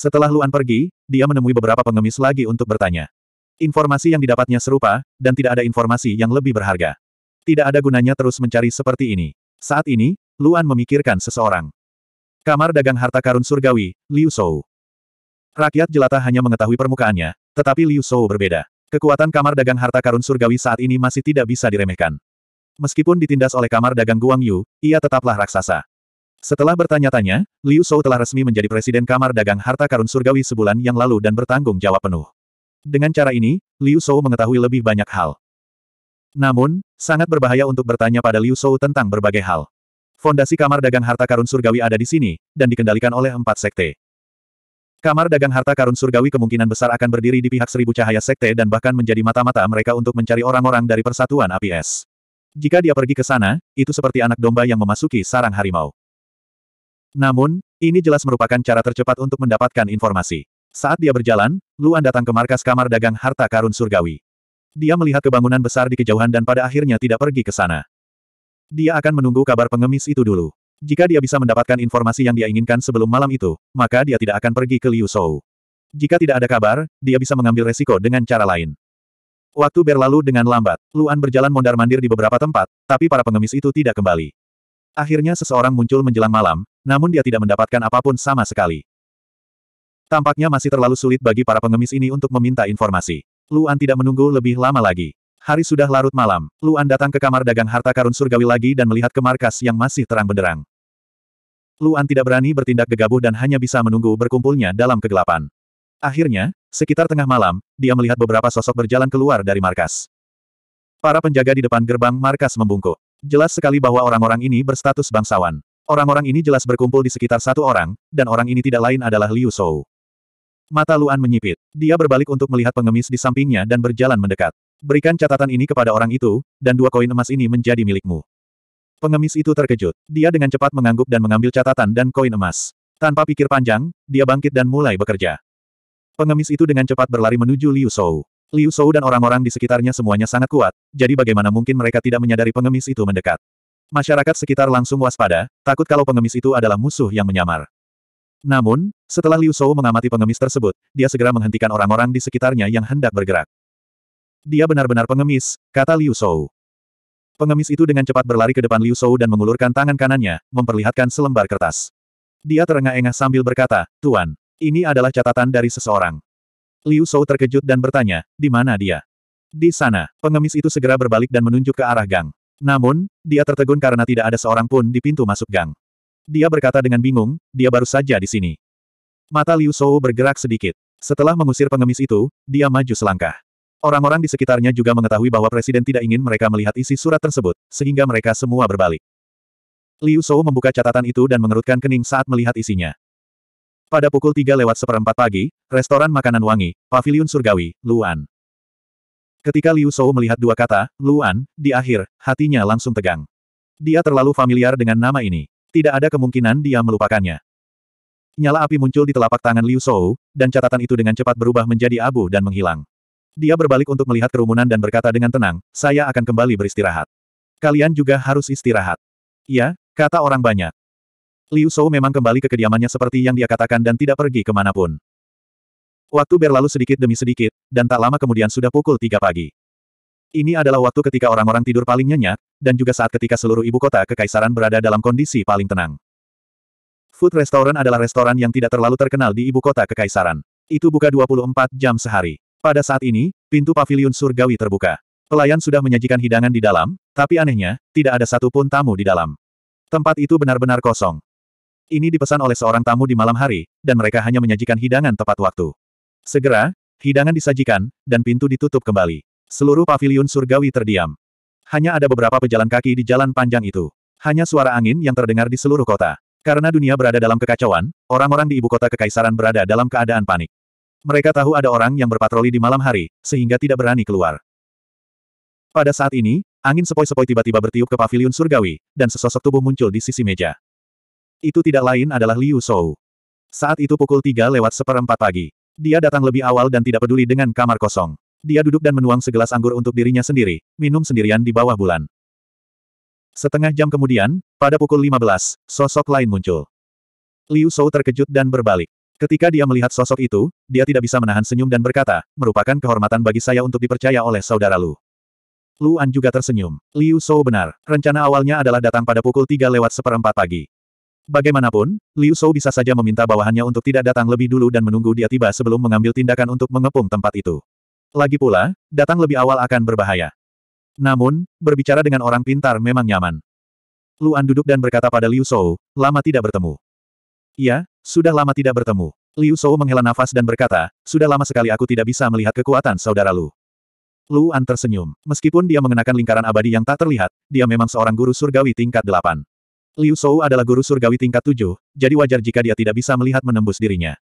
Setelah Luan pergi, dia menemui beberapa pengemis lagi untuk bertanya. Informasi yang didapatnya serupa, dan tidak ada informasi yang lebih berharga. Tidak ada gunanya terus mencari seperti ini. Saat ini, Luan memikirkan seseorang. Kamar dagang harta karun surgawi, Liu Shou. Rakyat jelata hanya mengetahui permukaannya, tetapi Liu Shou berbeda. Kekuatan kamar dagang harta karun surgawi saat ini masih tidak bisa diremehkan. Meskipun ditindas oleh kamar dagang Guang Yu, ia tetaplah raksasa. Setelah bertanya-tanya, Liu Shou telah resmi menjadi Presiden Kamar Dagang Harta Karun Surgawi sebulan yang lalu dan bertanggung jawab penuh. Dengan cara ini, Liu Shou mengetahui lebih banyak hal. Namun, sangat berbahaya untuk bertanya pada Liu Shou tentang berbagai hal. Fondasi Kamar Dagang Harta Karun Surgawi ada di sini, dan dikendalikan oleh empat sekte. Kamar Dagang Harta Karun Surgawi kemungkinan besar akan berdiri di pihak seribu cahaya sekte dan bahkan menjadi mata-mata mereka untuk mencari orang-orang dari Persatuan APS. Jika dia pergi ke sana, itu seperti anak domba yang memasuki sarang harimau. Namun, ini jelas merupakan cara tercepat untuk mendapatkan informasi. Saat dia berjalan, Luan datang ke markas kamar dagang harta karun surgawi. Dia melihat kebangunan besar di kejauhan dan pada akhirnya tidak pergi ke sana. Dia akan menunggu kabar pengemis itu dulu. Jika dia bisa mendapatkan informasi yang dia inginkan sebelum malam itu, maka dia tidak akan pergi ke Liu Shou. Jika tidak ada kabar, dia bisa mengambil resiko dengan cara lain. Waktu berlalu dengan lambat, Luan berjalan mondar-mandir di beberapa tempat, tapi para pengemis itu tidak kembali. Akhirnya seseorang muncul menjelang malam, namun dia tidak mendapatkan apapun sama sekali. Tampaknya masih terlalu sulit bagi para pengemis ini untuk meminta informasi. Luan tidak menunggu lebih lama lagi. Hari sudah larut malam. Luan datang ke kamar dagang harta karun surgawi lagi dan melihat ke markas yang masih terang benderang. Luan tidak berani bertindak gegabah dan hanya bisa menunggu berkumpulnya dalam kegelapan. Akhirnya, sekitar tengah malam, dia melihat beberapa sosok berjalan keluar dari markas. Para penjaga di depan gerbang markas membungkuk. Jelas sekali bahwa orang-orang ini berstatus bangsawan. Orang-orang ini jelas berkumpul di sekitar satu orang, dan orang ini tidak lain adalah Liu Shou. Mata Luan menyipit. Dia berbalik untuk melihat pengemis di sampingnya dan berjalan mendekat. Berikan catatan ini kepada orang itu, dan dua koin emas ini menjadi milikmu. Pengemis itu terkejut. Dia dengan cepat mengangguk dan mengambil catatan dan koin emas. Tanpa pikir panjang, dia bangkit dan mulai bekerja. Pengemis itu dengan cepat berlari menuju Liu Shou. Liu Shou dan orang-orang di sekitarnya semuanya sangat kuat, jadi bagaimana mungkin mereka tidak menyadari pengemis itu mendekat. Masyarakat sekitar langsung waspada, takut kalau pengemis itu adalah musuh yang menyamar. Namun, setelah Liu Shou mengamati pengemis tersebut, dia segera menghentikan orang-orang di sekitarnya yang hendak bergerak. Dia benar-benar pengemis, kata Liu Shou. Pengemis itu dengan cepat berlari ke depan Liu Shou dan mengulurkan tangan kanannya, memperlihatkan selembar kertas. Dia terengah-engah sambil berkata, Tuan, ini adalah catatan dari seseorang. Liu Shou terkejut dan bertanya, di mana dia? Di sana, pengemis itu segera berbalik dan menunjuk ke arah gang. Namun, dia tertegun karena tidak ada seorang pun di pintu masuk gang. Dia berkata dengan bingung, dia baru saja di sini. Mata Liu Shou bergerak sedikit. Setelah mengusir pengemis itu, dia maju selangkah. Orang-orang di sekitarnya juga mengetahui bahwa Presiden tidak ingin mereka melihat isi surat tersebut, sehingga mereka semua berbalik. Liu Shou membuka catatan itu dan mengerutkan kening saat melihat isinya. Pada pukul 3 lewat seperempat pagi, restoran makanan wangi, Paviliun Surgawi, Luan. Ketika Liu Shou melihat dua kata, Luan, di akhir, hatinya langsung tegang. Dia terlalu familiar dengan nama ini. Tidak ada kemungkinan dia melupakannya. Nyala api muncul di telapak tangan Liu Shou, dan catatan itu dengan cepat berubah menjadi abu dan menghilang. Dia berbalik untuk melihat kerumunan dan berkata dengan tenang, saya akan kembali beristirahat. Kalian juga harus istirahat. Ya, kata orang banyak. Liu Shou memang kembali ke kediamannya seperti yang dia katakan dan tidak pergi kemanapun. Waktu berlalu sedikit demi sedikit, dan tak lama kemudian sudah pukul tiga pagi. Ini adalah waktu ketika orang-orang tidur paling nyenyak, dan juga saat ketika seluruh ibu kota kekaisaran berada dalam kondisi paling tenang. Food restaurant adalah restoran yang tidak terlalu terkenal di ibu kota kekaisaran. Itu buka 24 jam sehari. Pada saat ini, pintu paviliun surgawi terbuka. Pelayan sudah menyajikan hidangan di dalam, tapi anehnya, tidak ada satupun tamu di dalam. Tempat itu benar-benar kosong. Ini dipesan oleh seorang tamu di malam hari, dan mereka hanya menyajikan hidangan tepat waktu. Segera, hidangan disajikan, dan pintu ditutup kembali. Seluruh paviliun surgawi terdiam. Hanya ada beberapa pejalan kaki di jalan panjang itu. Hanya suara angin yang terdengar di seluruh kota. Karena dunia berada dalam kekacauan, orang-orang di ibu kota kekaisaran berada dalam keadaan panik. Mereka tahu ada orang yang berpatroli di malam hari, sehingga tidak berani keluar. Pada saat ini, angin sepoi-sepoi tiba-tiba bertiup ke paviliun surgawi, dan sesosok tubuh muncul di sisi meja. Itu tidak lain adalah Liu Shou. Saat itu pukul tiga lewat seperempat pagi. Dia datang lebih awal dan tidak peduli dengan kamar kosong. Dia duduk dan menuang segelas anggur untuk dirinya sendiri, minum sendirian di bawah bulan. Setengah jam kemudian, pada pukul 15, sosok lain muncul. Liu Shou terkejut dan berbalik. Ketika dia melihat sosok itu, dia tidak bisa menahan senyum dan berkata, merupakan kehormatan bagi saya untuk dipercaya oleh saudara Lu. An juga tersenyum. Liu Shou benar, rencana awalnya adalah datang pada pukul 3 lewat seperempat pagi. Bagaimanapun, Liu Shou bisa saja meminta bawahannya untuk tidak datang lebih dulu dan menunggu dia tiba sebelum mengambil tindakan untuk mengepung tempat itu. Lagi pula, datang lebih awal akan berbahaya. Namun, berbicara dengan orang pintar memang nyaman. Luan duduk dan berkata pada Liu Shou, lama tidak bertemu. Iya, sudah lama tidak bertemu. Liu Shou menghela nafas dan berkata, sudah lama sekali aku tidak bisa melihat kekuatan saudara Lu. Luan tersenyum. Meskipun dia mengenakan lingkaran abadi yang tak terlihat, dia memang seorang guru surgawi tingkat delapan. Liu Shou adalah guru surgawi tingkat tujuh, jadi wajar jika dia tidak bisa melihat menembus dirinya.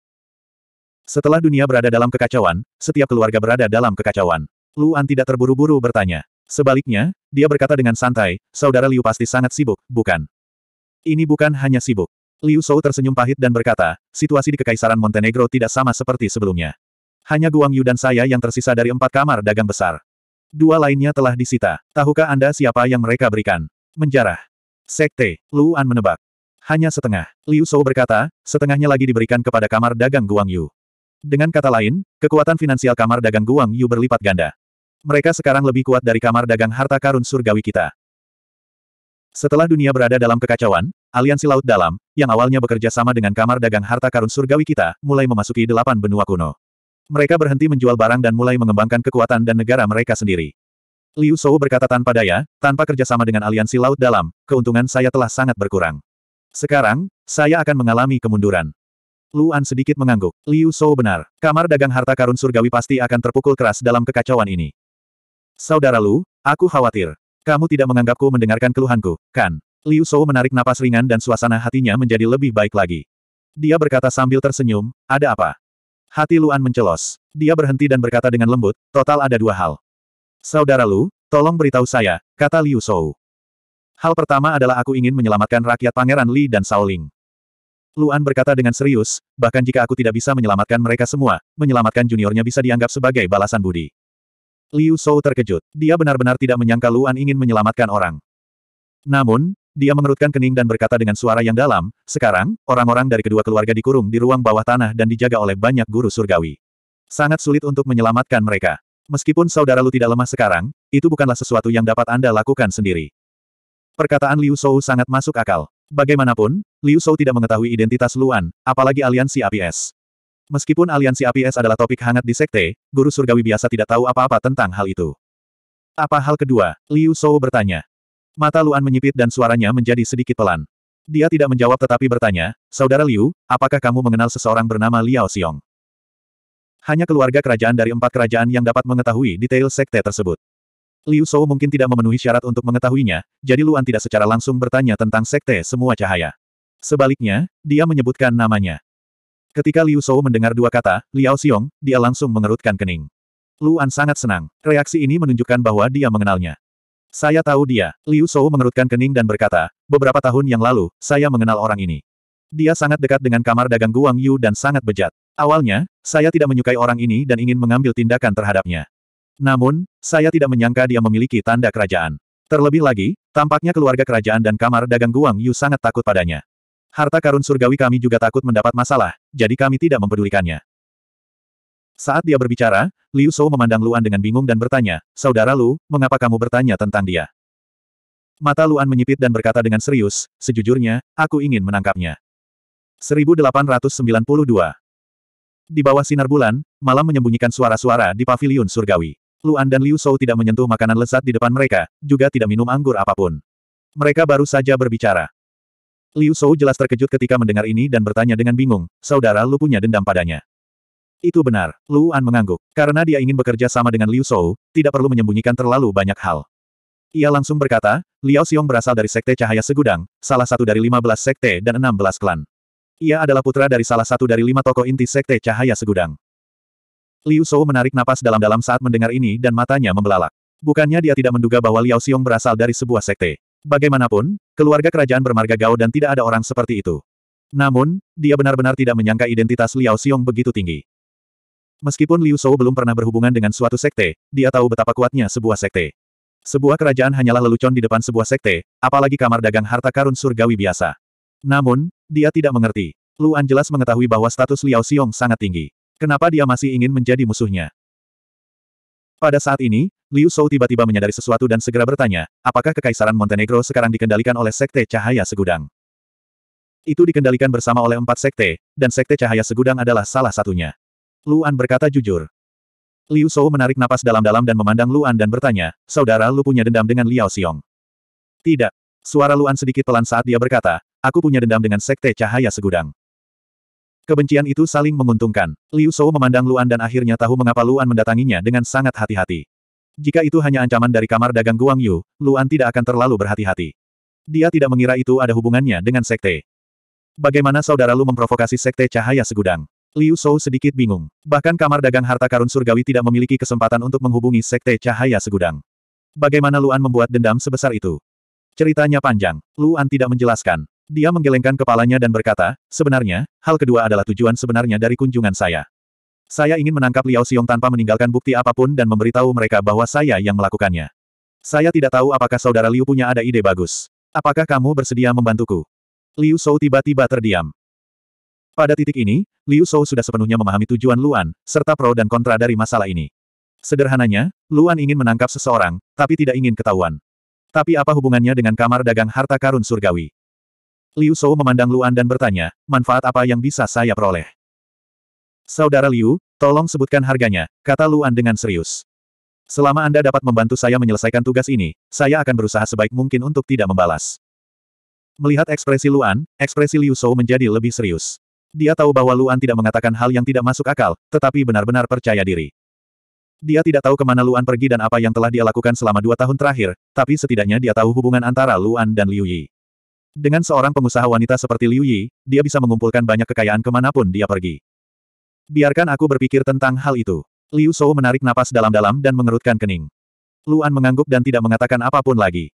Setelah dunia berada dalam kekacauan, setiap keluarga berada dalam kekacauan. Luan tidak terburu-buru bertanya. Sebaliknya, dia berkata dengan santai, saudara Liu pasti sangat sibuk, bukan? Ini bukan hanya sibuk. Liu Shou tersenyum pahit dan berkata, situasi di Kekaisaran Montenegro tidak sama seperti sebelumnya. Hanya Guang Yu dan saya yang tersisa dari empat kamar dagang besar. Dua lainnya telah disita. Tahukah Anda siapa yang mereka berikan? Menjarah. Sekte, Luan menebak. Hanya setengah, Liu Shou berkata, setengahnya lagi diberikan kepada kamar dagang Guang Yu. Dengan kata lain, kekuatan finansial kamar dagang Guang Yu berlipat ganda. Mereka sekarang lebih kuat dari kamar dagang harta karun surgawi kita. Setelah dunia berada dalam kekacauan, aliansi laut dalam, yang awalnya bekerja sama dengan kamar dagang harta karun surgawi kita, mulai memasuki delapan benua kuno. Mereka berhenti menjual barang dan mulai mengembangkan kekuatan dan negara mereka sendiri. Liu Shou berkata tanpa daya, tanpa kerjasama dengan aliansi laut dalam, keuntungan saya telah sangat berkurang. Sekarang, saya akan mengalami kemunduran. Luan sedikit mengangguk. Liu Shou benar. Kamar dagang harta karun surgawi pasti akan terpukul keras dalam kekacauan ini. Saudara Lu, aku khawatir. Kamu tidak menganggapku mendengarkan keluhanku, kan? Liu Shou menarik napas ringan dan suasana hatinya menjadi lebih baik lagi. Dia berkata sambil tersenyum, ada apa? Hati Luan mencelos. Dia berhenti dan berkata dengan lembut, total ada dua hal. Saudara Lu, tolong beritahu saya, kata Liu Shou. Hal pertama adalah aku ingin menyelamatkan rakyat Pangeran Li dan Shaoling. Luan berkata dengan serius, bahkan jika aku tidak bisa menyelamatkan mereka semua, menyelamatkan juniornya bisa dianggap sebagai balasan budi. Liu Shou terkejut. Dia benar-benar tidak menyangka Luan ingin menyelamatkan orang. Namun, dia mengerutkan kening dan berkata dengan suara yang dalam, sekarang, orang-orang dari kedua keluarga dikurung di ruang bawah tanah dan dijaga oleh banyak guru surgawi. Sangat sulit untuk menyelamatkan mereka. Meskipun saudara Lu tidak lemah sekarang, itu bukanlah sesuatu yang dapat Anda lakukan sendiri. Perkataan Liu Shou sangat masuk akal. Bagaimanapun, Liu Shou tidak mengetahui identitas Luan, apalagi aliansi APS. Meskipun aliansi APS adalah topik hangat di sekte, guru surgawi biasa tidak tahu apa-apa tentang hal itu. Apa hal kedua? Liu Shou bertanya. Mata Luan menyipit dan suaranya menjadi sedikit pelan. Dia tidak menjawab tetapi bertanya, Saudara Liu, apakah kamu mengenal seseorang bernama Liao Xiong? Hanya keluarga kerajaan dari empat kerajaan yang dapat mengetahui detail sekte tersebut. Liu Shou mungkin tidak memenuhi syarat untuk mengetahuinya, jadi Luan tidak secara langsung bertanya tentang sekte semua cahaya. Sebaliknya, dia menyebutkan namanya. Ketika Liu Shou mendengar dua kata, Liao Xiong, dia langsung mengerutkan kening. Luan sangat senang. Reaksi ini menunjukkan bahwa dia mengenalnya. Saya tahu dia. Liu Shou mengerutkan kening dan berkata, beberapa tahun yang lalu, saya mengenal orang ini. Dia sangat dekat dengan kamar dagang Guang Yu dan sangat bejat. Awalnya, saya tidak menyukai orang ini dan ingin mengambil tindakan terhadapnya. Namun, saya tidak menyangka dia memiliki tanda kerajaan. Terlebih lagi, tampaknya keluarga kerajaan dan kamar dagang Guang Yu sangat takut padanya. Harta karun surgawi kami juga takut mendapat masalah, jadi kami tidak mempedulikannya. Saat dia berbicara, Liu Shou memandang Luan dengan bingung dan bertanya, Saudara Lu, mengapa kamu bertanya tentang dia? Mata Luan menyipit dan berkata dengan serius, sejujurnya, aku ingin menangkapnya. 1892 di bawah sinar bulan, malam menyembunyikan suara-suara di paviliun surgawi. Luan dan Liu Shou tidak menyentuh makanan lezat di depan mereka, juga tidak minum anggur apapun. Mereka baru saja berbicara. Liu Shou jelas terkejut ketika mendengar ini dan bertanya dengan bingung, saudara Lu punya dendam padanya. Itu benar, Luan mengangguk. Karena dia ingin bekerja sama dengan Liu Shou, tidak perlu menyembunyikan terlalu banyak hal. Ia langsung berkata, Liao Xiong berasal dari Sekte Cahaya Segudang, salah satu dari 15 sekte dan 16 klan. Ia adalah putra dari salah satu dari lima tokoh inti Sekte Cahaya Segudang. Liu Shou menarik napas dalam-dalam saat mendengar ini dan matanya membelalak. Bukannya dia tidak menduga bahwa Liao Xiong berasal dari sebuah sekte. Bagaimanapun, keluarga kerajaan bermarga Gao dan tidak ada orang seperti itu. Namun, dia benar-benar tidak menyangka identitas Liao Xiong begitu tinggi. Meskipun Liu Shou belum pernah berhubungan dengan suatu sekte, dia tahu betapa kuatnya sebuah sekte. Sebuah kerajaan hanyalah lelucon di depan sebuah sekte, apalagi kamar dagang harta karun surgawi biasa. Namun, dia tidak mengerti. Luan jelas mengetahui bahwa status Liao Xiong sangat tinggi. Kenapa dia masih ingin menjadi musuhnya? Pada saat ini, Liu Shou tiba-tiba menyadari sesuatu dan segera bertanya, apakah Kekaisaran Montenegro sekarang dikendalikan oleh Sekte Cahaya Segudang? Itu dikendalikan bersama oleh empat sekte, dan Sekte Cahaya Segudang adalah salah satunya. Luan berkata jujur. Liu Shou menarik napas dalam-dalam dan memandang Luan dan bertanya, saudara Lu punya dendam dengan Liao Xiong. Tidak. Suara Luan sedikit pelan saat dia berkata, Aku punya dendam dengan Sekte Cahaya Segudang. Kebencian itu saling menguntungkan. Liu Shou memandang Luan dan akhirnya tahu mengapa Luan mendatanginya dengan sangat hati-hati. Jika itu hanya ancaman dari kamar dagang Guang Yu, Luan tidak akan terlalu berhati-hati. Dia tidak mengira itu ada hubungannya dengan sekte. Bagaimana saudara Lu memprovokasi sekte cahaya segudang? Liu Shou sedikit bingung. Bahkan kamar dagang harta karun surgawi tidak memiliki kesempatan untuk menghubungi sekte cahaya segudang. Bagaimana Luan membuat dendam sebesar itu? Ceritanya panjang. Luan tidak menjelaskan. Dia menggelengkan kepalanya dan berkata, sebenarnya, hal kedua adalah tujuan sebenarnya dari kunjungan saya. Saya ingin menangkap Liao Xiong tanpa meninggalkan bukti apapun dan memberitahu mereka bahwa saya yang melakukannya. Saya tidak tahu apakah saudara Liu punya ada ide bagus. Apakah kamu bersedia membantuku? Liu Shou tiba-tiba terdiam. Pada titik ini, Liu Shou sudah sepenuhnya memahami tujuan Luan, serta pro dan kontra dari masalah ini. Sederhananya, Luan ingin menangkap seseorang, tapi tidak ingin ketahuan. Tapi apa hubungannya dengan kamar dagang harta karun surgawi? Liu Shou memandang Luan dan bertanya, manfaat apa yang bisa saya peroleh? Saudara Liu, tolong sebutkan harganya, kata Luan dengan serius. Selama Anda dapat membantu saya menyelesaikan tugas ini, saya akan berusaha sebaik mungkin untuk tidak membalas. Melihat ekspresi Luan, ekspresi Liu Shou menjadi lebih serius. Dia tahu bahwa Luan tidak mengatakan hal yang tidak masuk akal, tetapi benar-benar percaya diri. Dia tidak tahu kemana Luan pergi dan apa yang telah dia lakukan selama dua tahun terakhir, tapi setidaknya dia tahu hubungan antara Luan dan Liu Yi. Dengan seorang pengusaha wanita seperti Liu Yi, dia bisa mengumpulkan banyak kekayaan kemanapun dia pergi. Biarkan aku berpikir tentang hal itu. Liu Shou menarik napas dalam-dalam dan mengerutkan kening. Luan mengangguk dan tidak mengatakan apapun lagi.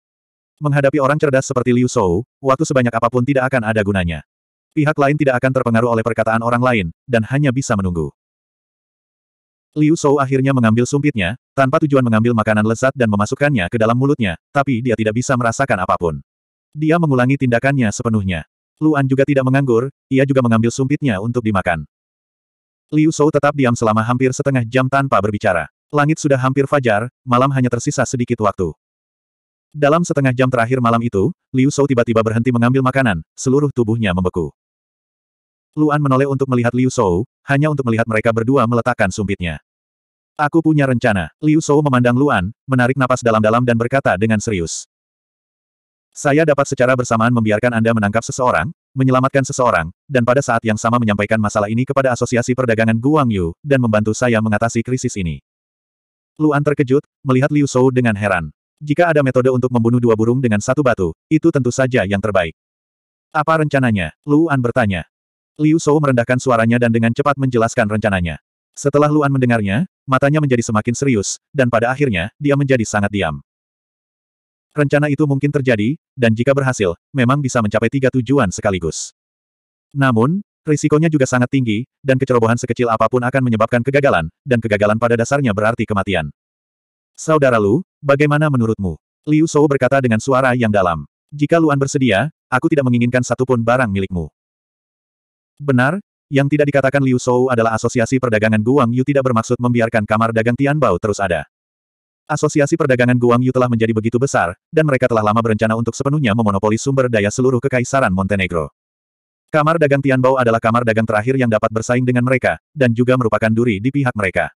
Menghadapi orang cerdas seperti Liu Shou, waktu sebanyak apapun tidak akan ada gunanya. Pihak lain tidak akan terpengaruh oleh perkataan orang lain, dan hanya bisa menunggu. Liu Shou akhirnya mengambil sumpitnya, tanpa tujuan mengambil makanan lezat dan memasukkannya ke dalam mulutnya, tapi dia tidak bisa merasakan apapun. Dia mengulangi tindakannya sepenuhnya. Luan juga tidak menganggur, ia juga mengambil sumpitnya untuk dimakan. Liu Shou tetap diam selama hampir setengah jam tanpa berbicara. Langit sudah hampir fajar, malam hanya tersisa sedikit waktu. Dalam setengah jam terakhir malam itu, Liu Shou tiba-tiba berhenti mengambil makanan, seluruh tubuhnya membeku. Luan menoleh untuk melihat Liu Shou, hanya untuk melihat mereka berdua meletakkan sumpitnya. Aku punya rencana. Liu Shou memandang Luan, menarik napas dalam-dalam dan berkata dengan serius. Saya dapat secara bersamaan membiarkan Anda menangkap seseorang, menyelamatkan seseorang, dan pada saat yang sama menyampaikan masalah ini kepada Asosiasi Perdagangan Guangyu dan membantu saya mengatasi krisis ini. Luan terkejut, melihat Liu Shou dengan heran. Jika ada metode untuk membunuh dua burung dengan satu batu, itu tentu saja yang terbaik. Apa rencananya? Luan bertanya. Liu Shou merendahkan suaranya dan dengan cepat menjelaskan rencananya. Setelah Luan mendengarnya, matanya menjadi semakin serius, dan pada akhirnya, dia menjadi sangat diam. Rencana itu mungkin terjadi, dan jika berhasil, memang bisa mencapai tiga tujuan sekaligus. Namun, risikonya juga sangat tinggi, dan kecerobohan sekecil apapun akan menyebabkan kegagalan, dan kegagalan pada dasarnya berarti kematian. Saudara Lu, bagaimana menurutmu? Liu Shou berkata dengan suara yang dalam. Jika Luan bersedia, aku tidak menginginkan satupun barang milikmu. Benar, yang tidak dikatakan Liu Shou adalah asosiasi perdagangan Guang Yu tidak bermaksud membiarkan kamar dagang Tian Bao terus ada. Asosiasi Perdagangan Guangyu telah menjadi begitu besar, dan mereka telah lama berencana untuk sepenuhnya memonopoli sumber daya seluruh Kekaisaran Montenegro. Kamar dagang Tianbao adalah kamar dagang terakhir yang dapat bersaing dengan mereka, dan juga merupakan duri di pihak mereka.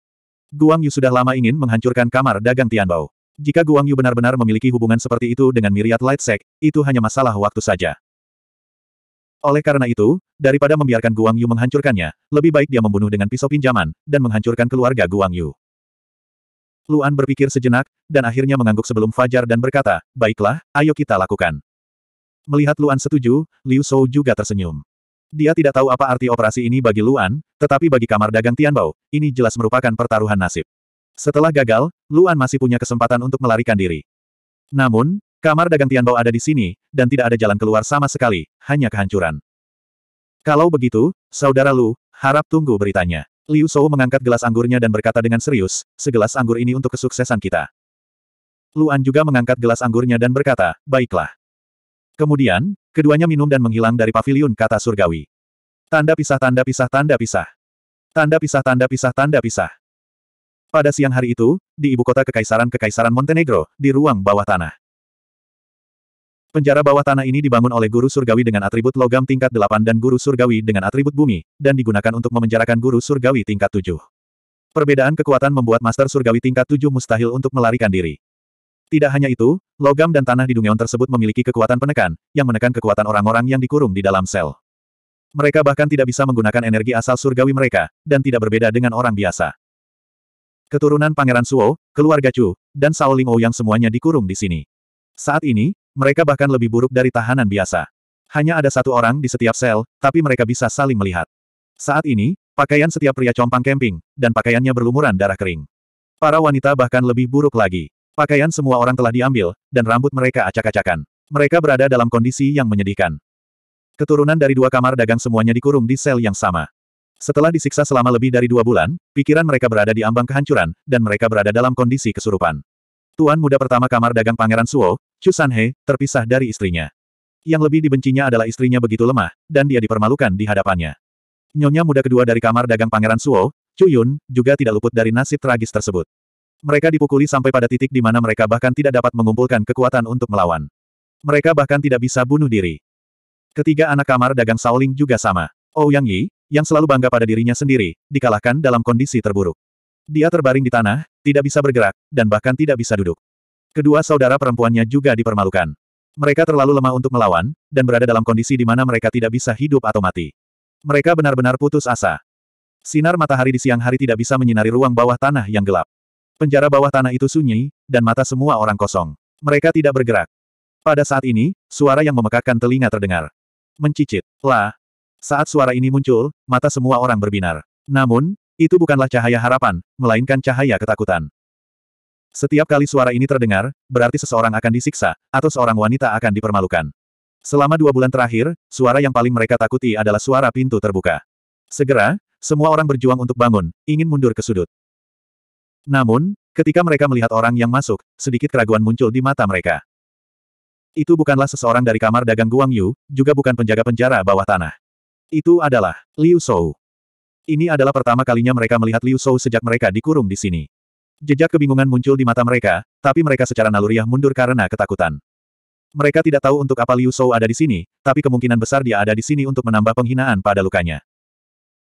Guangyu sudah lama ingin menghancurkan kamar dagang Tianbao. Jika Guangyu benar-benar memiliki hubungan seperti itu dengan Miriat Lightsec, itu hanya masalah waktu saja. Oleh karena itu, daripada membiarkan Guangyu menghancurkannya, lebih baik dia membunuh dengan pisau pinjaman, dan menghancurkan keluarga Guangyu. Luan berpikir sejenak, dan akhirnya mengangguk sebelum Fajar dan berkata, baiklah, ayo kita lakukan. Melihat Luan setuju, Liu Shou juga tersenyum. Dia tidak tahu apa arti operasi ini bagi Luan, tetapi bagi kamar dagang Tianbao, ini jelas merupakan pertaruhan nasib. Setelah gagal, Luan masih punya kesempatan untuk melarikan diri. Namun, kamar dagang Tianbao ada di sini, dan tidak ada jalan keluar sama sekali, hanya kehancuran. Kalau begitu, Saudara Lu, harap tunggu beritanya. Liu Shou mengangkat gelas anggurnya dan berkata dengan serius, segelas anggur ini untuk kesuksesan kita. Luan juga mengangkat gelas anggurnya dan berkata, baiklah. Kemudian, keduanya minum dan menghilang dari pavilion. kata surgawi. Tanda pisah tanda pisah tanda pisah. Tanda pisah tanda pisah tanda pisah. Pada siang hari itu, di ibu kota Kekaisaran Kekaisaran Montenegro, di ruang bawah tanah. Penjara bawah tanah ini dibangun oleh guru surgawi dengan atribut logam tingkat 8 dan guru surgawi dengan atribut bumi, dan digunakan untuk memenjarakan guru surgawi tingkat 7. Perbedaan kekuatan membuat master surgawi tingkat 7 mustahil untuk melarikan diri. Tidak hanya itu, logam dan tanah di Dungeon tersebut memiliki kekuatan penekan, yang menekan kekuatan orang-orang yang dikurung di dalam sel. Mereka bahkan tidak bisa menggunakan energi asal surgawi mereka, dan tidak berbeda dengan orang biasa. Keturunan Pangeran Suo, keluarga Chu, dan Shaolin Ou yang semuanya dikurung di sini. Saat ini, mereka bahkan lebih buruk dari tahanan biasa. Hanya ada satu orang di setiap sel, tapi mereka bisa saling melihat. Saat ini, pakaian setiap pria compang camping, dan pakaiannya berlumuran darah kering. Para wanita bahkan lebih buruk lagi. Pakaian semua orang telah diambil, dan rambut mereka acak-acakan. Mereka berada dalam kondisi yang menyedihkan. Keturunan dari dua kamar dagang semuanya dikurung di sel yang sama. Setelah disiksa selama lebih dari dua bulan, pikiran mereka berada di ambang kehancuran, dan mereka berada dalam kondisi kesurupan. Tuan muda pertama kamar dagang Pangeran Suo, Chu Sanhe, terpisah dari istrinya. Yang lebih dibencinya adalah istrinya begitu lemah, dan dia dipermalukan di hadapannya. Nyonya muda kedua dari kamar dagang Pangeran Suo, Chu Yun, juga tidak luput dari nasib tragis tersebut. Mereka dipukuli sampai pada titik di mana mereka bahkan tidak dapat mengumpulkan kekuatan untuk melawan. Mereka bahkan tidak bisa bunuh diri. Ketiga anak kamar dagang Saoling juga sama. Ou oh, Yang Yi, yang selalu bangga pada dirinya sendiri, dikalahkan dalam kondisi terburuk. Dia terbaring di tanah, tidak bisa bergerak, dan bahkan tidak bisa duduk. Kedua saudara perempuannya juga dipermalukan. Mereka terlalu lemah untuk melawan, dan berada dalam kondisi di mana mereka tidak bisa hidup atau mati. Mereka benar-benar putus asa. Sinar matahari di siang hari tidak bisa menyinari ruang bawah tanah yang gelap. Penjara bawah tanah itu sunyi, dan mata semua orang kosong. Mereka tidak bergerak. Pada saat ini, suara yang memekakkan telinga terdengar. Mencicit. Lah. Saat suara ini muncul, mata semua orang berbinar. Namun, itu bukanlah cahaya harapan, melainkan cahaya ketakutan. Setiap kali suara ini terdengar, berarti seseorang akan disiksa, atau seorang wanita akan dipermalukan. Selama dua bulan terakhir, suara yang paling mereka takuti adalah suara pintu terbuka. Segera, semua orang berjuang untuk bangun, ingin mundur ke sudut. Namun, ketika mereka melihat orang yang masuk, sedikit keraguan muncul di mata mereka. Itu bukanlah seseorang dari kamar dagang Guang Yu, juga bukan penjaga penjara bawah tanah. Itu adalah Liu Shou. Ini adalah pertama kalinya mereka melihat Liu Shou sejak mereka dikurung di sini. Jejak kebingungan muncul di mata mereka, tapi mereka secara naluriah mundur karena ketakutan. Mereka tidak tahu untuk apa Liu Shou ada di sini, tapi kemungkinan besar dia ada di sini untuk menambah penghinaan pada lukanya.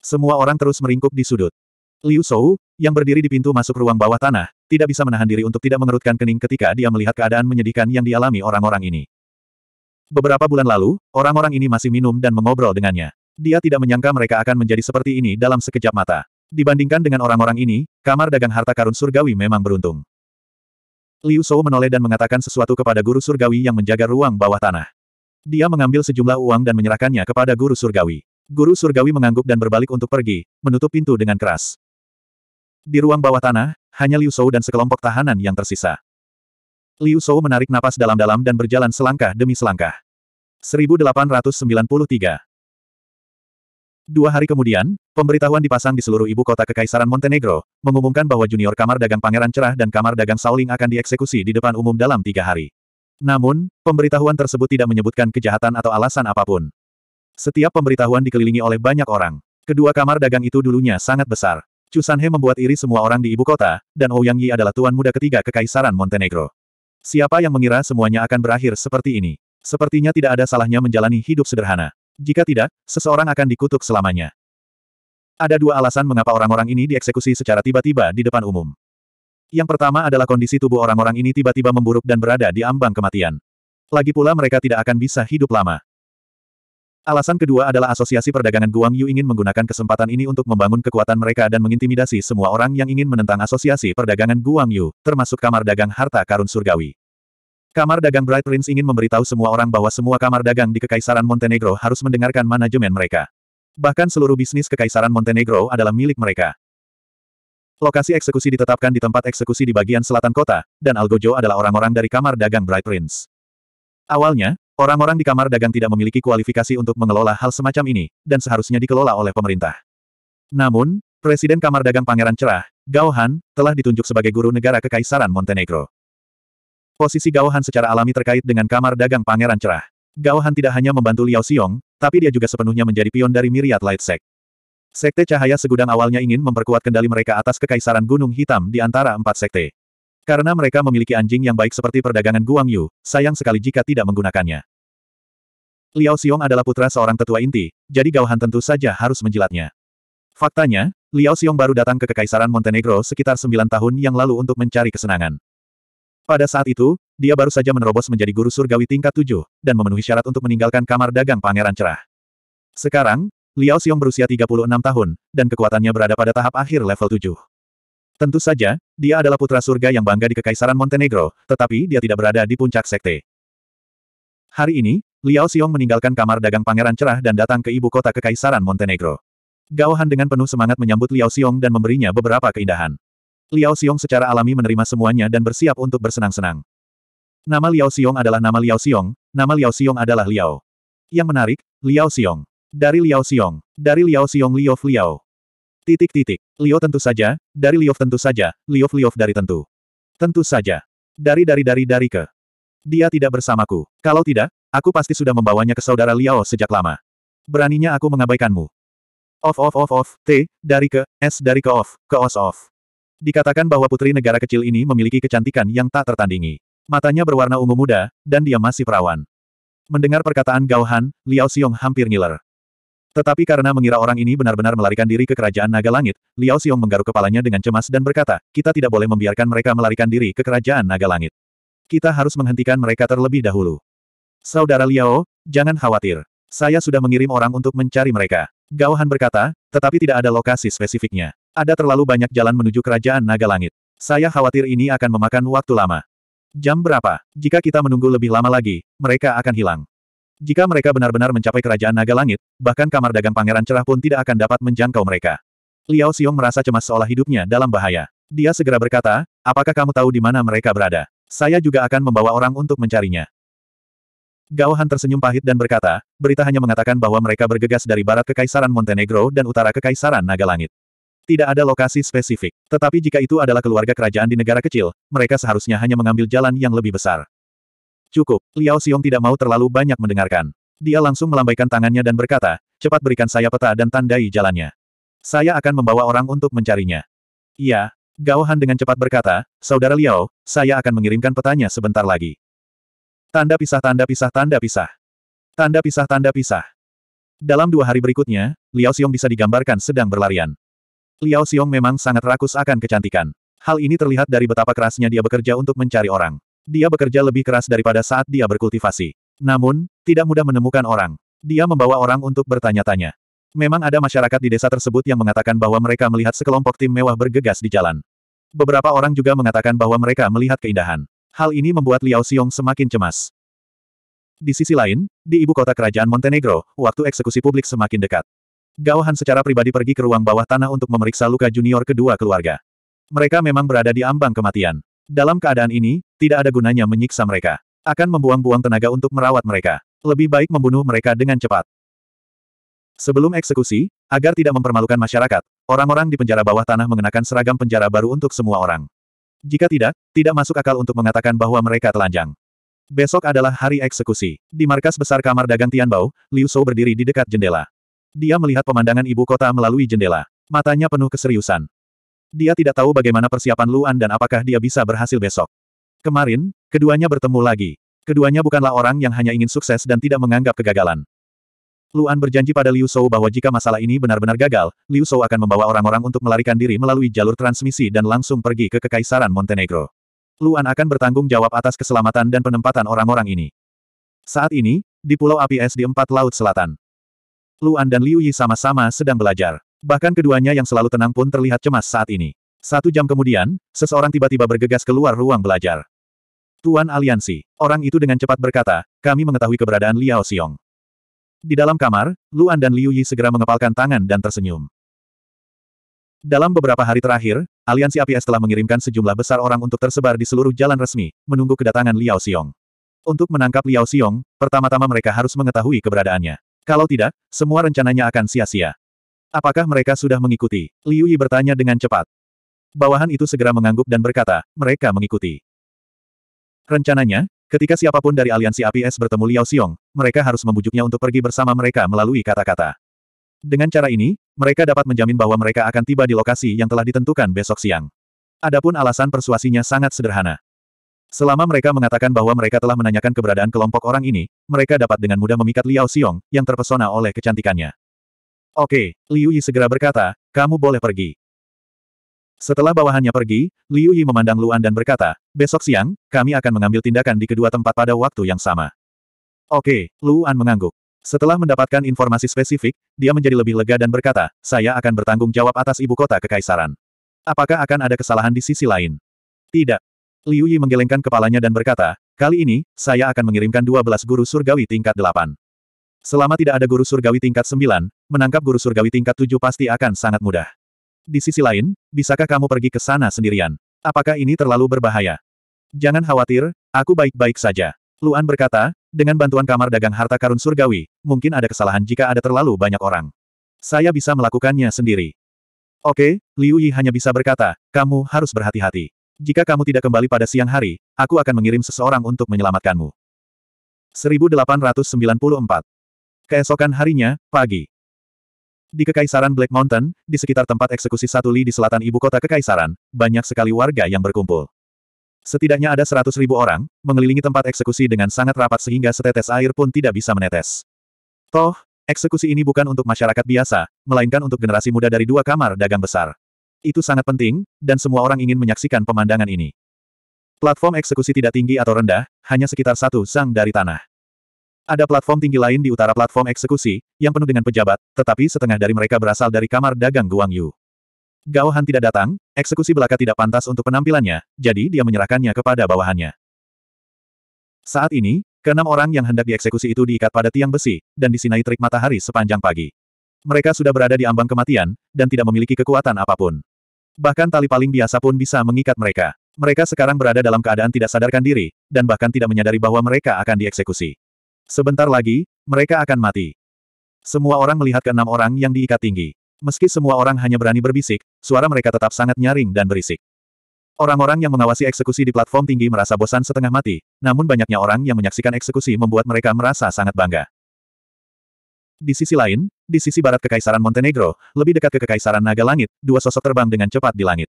Semua orang terus meringkuk di sudut. Liu Shou, yang berdiri di pintu masuk ruang bawah tanah, tidak bisa menahan diri untuk tidak mengerutkan kening ketika dia melihat keadaan menyedihkan yang dialami orang-orang ini. Beberapa bulan lalu, orang-orang ini masih minum dan mengobrol dengannya. Dia tidak menyangka mereka akan menjadi seperti ini dalam sekejap mata. Dibandingkan dengan orang-orang ini, kamar dagang harta karun surgawi memang beruntung. Liu Shou menoleh dan mengatakan sesuatu kepada guru surgawi yang menjaga ruang bawah tanah. Dia mengambil sejumlah uang dan menyerahkannya kepada guru surgawi. Guru surgawi mengangguk dan berbalik untuk pergi, menutup pintu dengan keras. Di ruang bawah tanah, hanya Liu Shou dan sekelompok tahanan yang tersisa. Liu Shou menarik napas dalam-dalam dan berjalan selangkah demi selangkah. 1893 Dua hari kemudian, pemberitahuan dipasang di seluruh ibu kota Kekaisaran Montenegro, mengumumkan bahwa junior kamar dagang Pangeran Cerah dan kamar dagang Sauling akan dieksekusi di depan umum dalam tiga hari. Namun, pemberitahuan tersebut tidak menyebutkan kejahatan atau alasan apapun. Setiap pemberitahuan dikelilingi oleh banyak orang. Kedua kamar dagang itu dulunya sangat besar. Cusanhe membuat iri semua orang di ibu kota, dan Ouyang oh Yi adalah tuan muda ketiga Kekaisaran Montenegro. Siapa yang mengira semuanya akan berakhir seperti ini? Sepertinya tidak ada salahnya menjalani hidup sederhana. Jika tidak, seseorang akan dikutuk selamanya. Ada dua alasan mengapa orang-orang ini dieksekusi secara tiba-tiba di depan umum. Yang pertama adalah kondisi tubuh orang-orang ini tiba-tiba memburuk dan berada di ambang kematian. Lagi pula mereka tidak akan bisa hidup lama. Alasan kedua adalah asosiasi perdagangan Guang Yu ingin menggunakan kesempatan ini untuk membangun kekuatan mereka dan mengintimidasi semua orang yang ingin menentang asosiasi perdagangan Guang Yu, termasuk kamar dagang harta karun surgawi. Kamar dagang Bright Prince ingin memberitahu semua orang bahwa semua kamar dagang di Kekaisaran Montenegro harus mendengarkan manajemen mereka. Bahkan seluruh bisnis Kekaisaran Montenegro adalah milik mereka. Lokasi eksekusi ditetapkan di tempat eksekusi di bagian selatan kota, dan Algojo adalah orang-orang dari kamar dagang Bright Prince. Awalnya, orang-orang di kamar dagang tidak memiliki kualifikasi untuk mengelola hal semacam ini, dan seharusnya dikelola oleh pemerintah. Namun, Presiden Kamar Dagang Pangeran Cerah, Gao Han, telah ditunjuk sebagai guru negara Kekaisaran Montenegro. Posisi Gao Han secara alami terkait dengan kamar dagang Pangeran Cerah. Gao Han tidak hanya membantu Liao Xiong, tapi dia juga sepenuhnya menjadi pion dari Myriad Light Sect. Sekte Cahaya Segudang awalnya ingin memperkuat kendali mereka atas kekaisaran Gunung Hitam di antara empat sekte. Karena mereka memiliki anjing yang baik seperti perdagangan Guang Yu, sayang sekali jika tidak menggunakannya. Liao Xiong adalah putra seorang tetua inti, jadi Gao Han tentu saja harus menjilatnya. Faktanya, Liao Xiong baru datang ke Kekaisaran Montenegro sekitar 9 tahun yang lalu untuk mencari kesenangan. Pada saat itu, dia baru saja menerobos menjadi guru surgawi tingkat tujuh, dan memenuhi syarat untuk meninggalkan kamar dagang Pangeran Cerah. Sekarang, Liao Xiong berusia 36 tahun, dan kekuatannya berada pada tahap akhir level 7. Tentu saja, dia adalah putra surga yang bangga di Kekaisaran Montenegro, tetapi dia tidak berada di puncak sekte. Hari ini, Liao Xiong meninggalkan kamar dagang Pangeran Cerah dan datang ke ibu kota Kekaisaran Montenegro. Gawahan dengan penuh semangat menyambut Liao Xiong dan memberinya beberapa keindahan. Liao Xiong secara alami menerima semuanya dan bersiap untuk bersenang-senang. Nama Liao Xiong adalah nama Liao Xiong, nama Liao Xiong adalah Liao. Yang menarik, Liao Xiong. Dari Liao Xiong. Dari Liao Xiong Liao Liao. Titik titik. Liao tentu saja, dari Liao tentu saja, Liao Liao dari tentu. Tentu saja. Dari dari dari dari ke. Dia tidak bersamaku. Kalau tidak, aku pasti sudah membawanya ke saudara Liao sejak lama. Beraninya aku mengabaikanmu. Off off off off, T, dari ke, S dari ke off, ke os off. Dikatakan bahwa putri negara kecil ini memiliki kecantikan yang tak tertandingi. Matanya berwarna ungu muda, dan dia masih perawan. Mendengar perkataan Gao Han, Liao Xiong hampir ngiler. Tetapi karena mengira orang ini benar-benar melarikan diri ke kerajaan naga langit, Liao Xiong menggaruk kepalanya dengan cemas dan berkata, kita tidak boleh membiarkan mereka melarikan diri ke kerajaan naga langit. Kita harus menghentikan mereka terlebih dahulu. Saudara Liao, jangan khawatir. Saya sudah mengirim orang untuk mencari mereka. Gao Han berkata, tetapi tidak ada lokasi spesifiknya. Ada terlalu banyak jalan menuju kerajaan naga langit. Saya khawatir ini akan memakan waktu lama. Jam berapa? Jika kita menunggu lebih lama lagi, mereka akan hilang. Jika mereka benar-benar mencapai kerajaan naga langit, bahkan kamar dagang pangeran cerah pun tidak akan dapat menjangkau mereka. Liao Xiong merasa cemas seolah hidupnya dalam bahaya. Dia segera berkata, apakah kamu tahu di mana mereka berada? Saya juga akan membawa orang untuk mencarinya. Gao Han tersenyum pahit dan berkata, berita hanya mengatakan bahwa mereka bergegas dari barat ke Kaisaran Montenegro dan utara ke Kaisaran Naga Langit. Tidak ada lokasi spesifik. Tetapi jika itu adalah keluarga kerajaan di negara kecil, mereka seharusnya hanya mengambil jalan yang lebih besar. Cukup, Liao Xiong tidak mau terlalu banyak mendengarkan. Dia langsung melambaikan tangannya dan berkata, cepat berikan saya peta dan tandai jalannya. Saya akan membawa orang untuk mencarinya. Iya, Gao Han dengan cepat berkata, Saudara Liao, saya akan mengirimkan petanya sebentar lagi. Tanda pisah tanda pisah tanda pisah. Tanda pisah tanda pisah. Dalam dua hari berikutnya, Liao Xiong bisa digambarkan sedang berlarian. Liao Xiong memang sangat rakus akan kecantikan. Hal ini terlihat dari betapa kerasnya dia bekerja untuk mencari orang. Dia bekerja lebih keras daripada saat dia berkultivasi. Namun, tidak mudah menemukan orang. Dia membawa orang untuk bertanya-tanya. Memang ada masyarakat di desa tersebut yang mengatakan bahwa mereka melihat sekelompok tim mewah bergegas di jalan. Beberapa orang juga mengatakan bahwa mereka melihat keindahan. Hal ini membuat Liao Xiong semakin cemas. Di sisi lain, di ibu kota kerajaan Montenegro, waktu eksekusi publik semakin dekat. Gao Han secara pribadi pergi ke ruang bawah tanah untuk memeriksa luka junior kedua keluarga. Mereka memang berada di ambang kematian. Dalam keadaan ini, tidak ada gunanya menyiksa mereka. Akan membuang-buang tenaga untuk merawat mereka. Lebih baik membunuh mereka dengan cepat. Sebelum eksekusi, agar tidak mempermalukan masyarakat, orang-orang di penjara bawah tanah mengenakan seragam penjara baru untuk semua orang. Jika tidak, tidak masuk akal untuk mengatakan bahwa mereka telanjang. Besok adalah hari eksekusi. Di markas besar kamar dagang Tianbao, Liu Shou berdiri di dekat jendela. Dia melihat pemandangan ibu kota melalui jendela. Matanya penuh keseriusan. Dia tidak tahu bagaimana persiapan Luan dan apakah dia bisa berhasil besok. Kemarin, keduanya bertemu lagi. Keduanya bukanlah orang yang hanya ingin sukses dan tidak menganggap kegagalan. Luan berjanji pada Liu Shou bahwa jika masalah ini benar-benar gagal, Liu Shou akan membawa orang-orang untuk melarikan diri melalui jalur transmisi dan langsung pergi ke Kekaisaran Montenegro. Luan akan bertanggung jawab atas keselamatan dan penempatan orang-orang ini. Saat ini, di Pulau Api Es di Empat Laut Selatan. Luan dan Liu Yi sama-sama sedang belajar. Bahkan keduanya yang selalu tenang pun terlihat cemas saat ini. Satu jam kemudian, seseorang tiba-tiba bergegas keluar ruang belajar. Tuan Aliansi, orang itu dengan cepat berkata, kami mengetahui keberadaan Liao Xiong. Di dalam kamar, Luan dan Liu Yi segera mengepalkan tangan dan tersenyum. Dalam beberapa hari terakhir, Aliansi APS telah mengirimkan sejumlah besar orang untuk tersebar di seluruh jalan resmi, menunggu kedatangan Liao Xiong. Untuk menangkap Liao Xiong, pertama-tama mereka harus mengetahui keberadaannya. Kalau tidak, semua rencananya akan sia-sia. Apakah mereka sudah mengikuti? Liu Yi bertanya dengan cepat. Bawahan itu segera mengangguk dan berkata, mereka mengikuti. Rencananya, ketika siapapun dari aliansi APS bertemu Liao Xiong, mereka harus membujuknya untuk pergi bersama mereka melalui kata-kata. Dengan cara ini, mereka dapat menjamin bahwa mereka akan tiba di lokasi yang telah ditentukan besok siang. Adapun alasan persuasinya sangat sederhana. Selama mereka mengatakan bahwa mereka telah menanyakan keberadaan kelompok orang ini, mereka dapat dengan mudah memikat Liao Xiong, yang terpesona oleh kecantikannya. Oke, Liu Yi segera berkata, kamu boleh pergi. Setelah bawahannya pergi, Liu Yi memandang Luan dan berkata, besok siang, kami akan mengambil tindakan di kedua tempat pada waktu yang sama. Oke, Luan mengangguk. Setelah mendapatkan informasi spesifik, dia menjadi lebih lega dan berkata, saya akan bertanggung jawab atas ibu kota kekaisaran. Apakah akan ada kesalahan di sisi lain? Tidak, Liu Yi menggelengkan kepalanya dan berkata, kali ini, saya akan mengirimkan 12 guru surgawi tingkat 8. Selama tidak ada guru surgawi tingkat 9, menangkap guru surgawi tingkat 7 pasti akan sangat mudah. Di sisi lain, bisakah kamu pergi ke sana sendirian? Apakah ini terlalu berbahaya? Jangan khawatir, aku baik-baik saja. Luan berkata, dengan bantuan kamar dagang harta karun surgawi, mungkin ada kesalahan jika ada terlalu banyak orang. Saya bisa melakukannya sendiri. Oke, Liu Yi hanya bisa berkata, kamu harus berhati-hati. Jika kamu tidak kembali pada siang hari, aku akan mengirim seseorang untuk menyelamatkanmu. 1894. Keesokan harinya, pagi. Di Kekaisaran Black Mountain, di sekitar tempat eksekusi satu Li di selatan ibu kota Kekaisaran, banyak sekali warga yang berkumpul. Setidaknya ada seratus ribu orang, mengelilingi tempat eksekusi dengan sangat rapat sehingga setetes air pun tidak bisa menetes. Toh, eksekusi ini bukan untuk masyarakat biasa, melainkan untuk generasi muda dari dua kamar dagang besar. Itu sangat penting, dan semua orang ingin menyaksikan pemandangan ini. Platform eksekusi tidak tinggi atau rendah, hanya sekitar satu sang dari tanah. Ada platform tinggi lain di utara platform eksekusi, yang penuh dengan pejabat, tetapi setengah dari mereka berasal dari kamar dagang Guang Yu. Gao Han tidak datang, eksekusi belaka tidak pantas untuk penampilannya, jadi dia menyerahkannya kepada bawahannya. Saat ini, keenam orang yang hendak dieksekusi itu diikat pada tiang besi, dan disinai terik matahari sepanjang pagi. Mereka sudah berada di ambang kematian, dan tidak memiliki kekuatan apapun. Bahkan tali paling biasa pun bisa mengikat mereka. Mereka sekarang berada dalam keadaan tidak sadarkan diri, dan bahkan tidak menyadari bahwa mereka akan dieksekusi. Sebentar lagi, mereka akan mati. Semua orang melihat keenam orang yang diikat tinggi. Meski semua orang hanya berani berbisik, suara mereka tetap sangat nyaring dan berisik. Orang-orang yang mengawasi eksekusi di platform tinggi merasa bosan setengah mati, namun banyaknya orang yang menyaksikan eksekusi membuat mereka merasa sangat bangga. Di sisi lain, di sisi barat Kekaisaran Montenegro, lebih dekat ke Kekaisaran Naga Langit, dua sosok terbang dengan cepat di langit.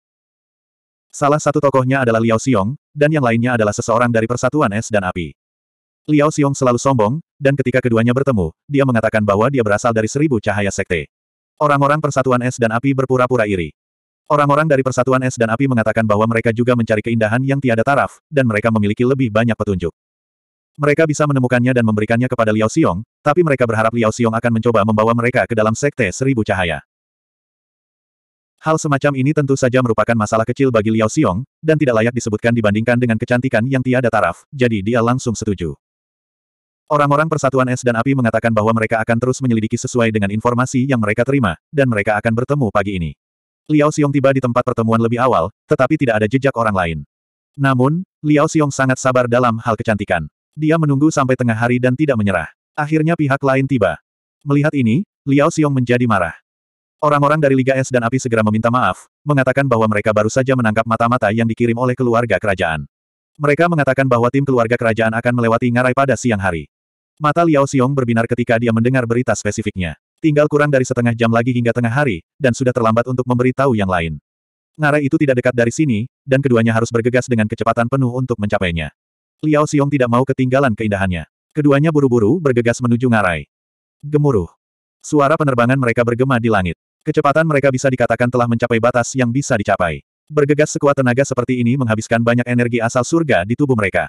Salah satu tokohnya adalah Liao Xiong, dan yang lainnya adalah seseorang dari Persatuan Es dan Api. Liao Xiong selalu sombong, dan ketika keduanya bertemu, dia mengatakan bahwa dia berasal dari seribu cahaya sekte. Orang-orang Persatuan Es dan Api berpura-pura iri. Orang-orang dari Persatuan Es dan Api mengatakan bahwa mereka juga mencari keindahan yang tiada taraf, dan mereka memiliki lebih banyak petunjuk. Mereka bisa menemukannya dan memberikannya kepada Liao Xiong, tapi mereka berharap Liao Xiong akan mencoba membawa mereka ke dalam sekte seribu cahaya. Hal semacam ini tentu saja merupakan masalah kecil bagi Liao Xiong, dan tidak layak disebutkan dibandingkan dengan kecantikan yang tiada taraf, jadi dia langsung setuju. Orang-orang Persatuan Es dan Api mengatakan bahwa mereka akan terus menyelidiki sesuai dengan informasi yang mereka terima, dan mereka akan bertemu pagi ini. Liao Xiong tiba di tempat pertemuan lebih awal, tetapi tidak ada jejak orang lain. Namun, Liao Xiong sangat sabar dalam hal kecantikan. Dia menunggu sampai tengah hari dan tidak menyerah. Akhirnya pihak lain tiba. Melihat ini, Liao Xiong menjadi marah. Orang-orang dari Liga Es dan Api segera meminta maaf, mengatakan bahwa mereka baru saja menangkap mata-mata yang dikirim oleh keluarga kerajaan. Mereka mengatakan bahwa tim keluarga kerajaan akan melewati ngarai pada siang hari. Mata Liao Xiong berbinar ketika dia mendengar berita spesifiknya. Tinggal kurang dari setengah jam lagi hingga tengah hari, dan sudah terlambat untuk memberitahu yang lain. Ngarai itu tidak dekat dari sini, dan keduanya harus bergegas dengan kecepatan penuh untuk mencapainya. Liao Xiong tidak mau ketinggalan keindahannya. Keduanya buru-buru bergegas menuju ngarai. Gemuruh. Suara penerbangan mereka bergema di langit. Kecepatan mereka bisa dikatakan telah mencapai batas yang bisa dicapai. Bergegas sekuat tenaga seperti ini menghabiskan banyak energi asal surga di tubuh mereka.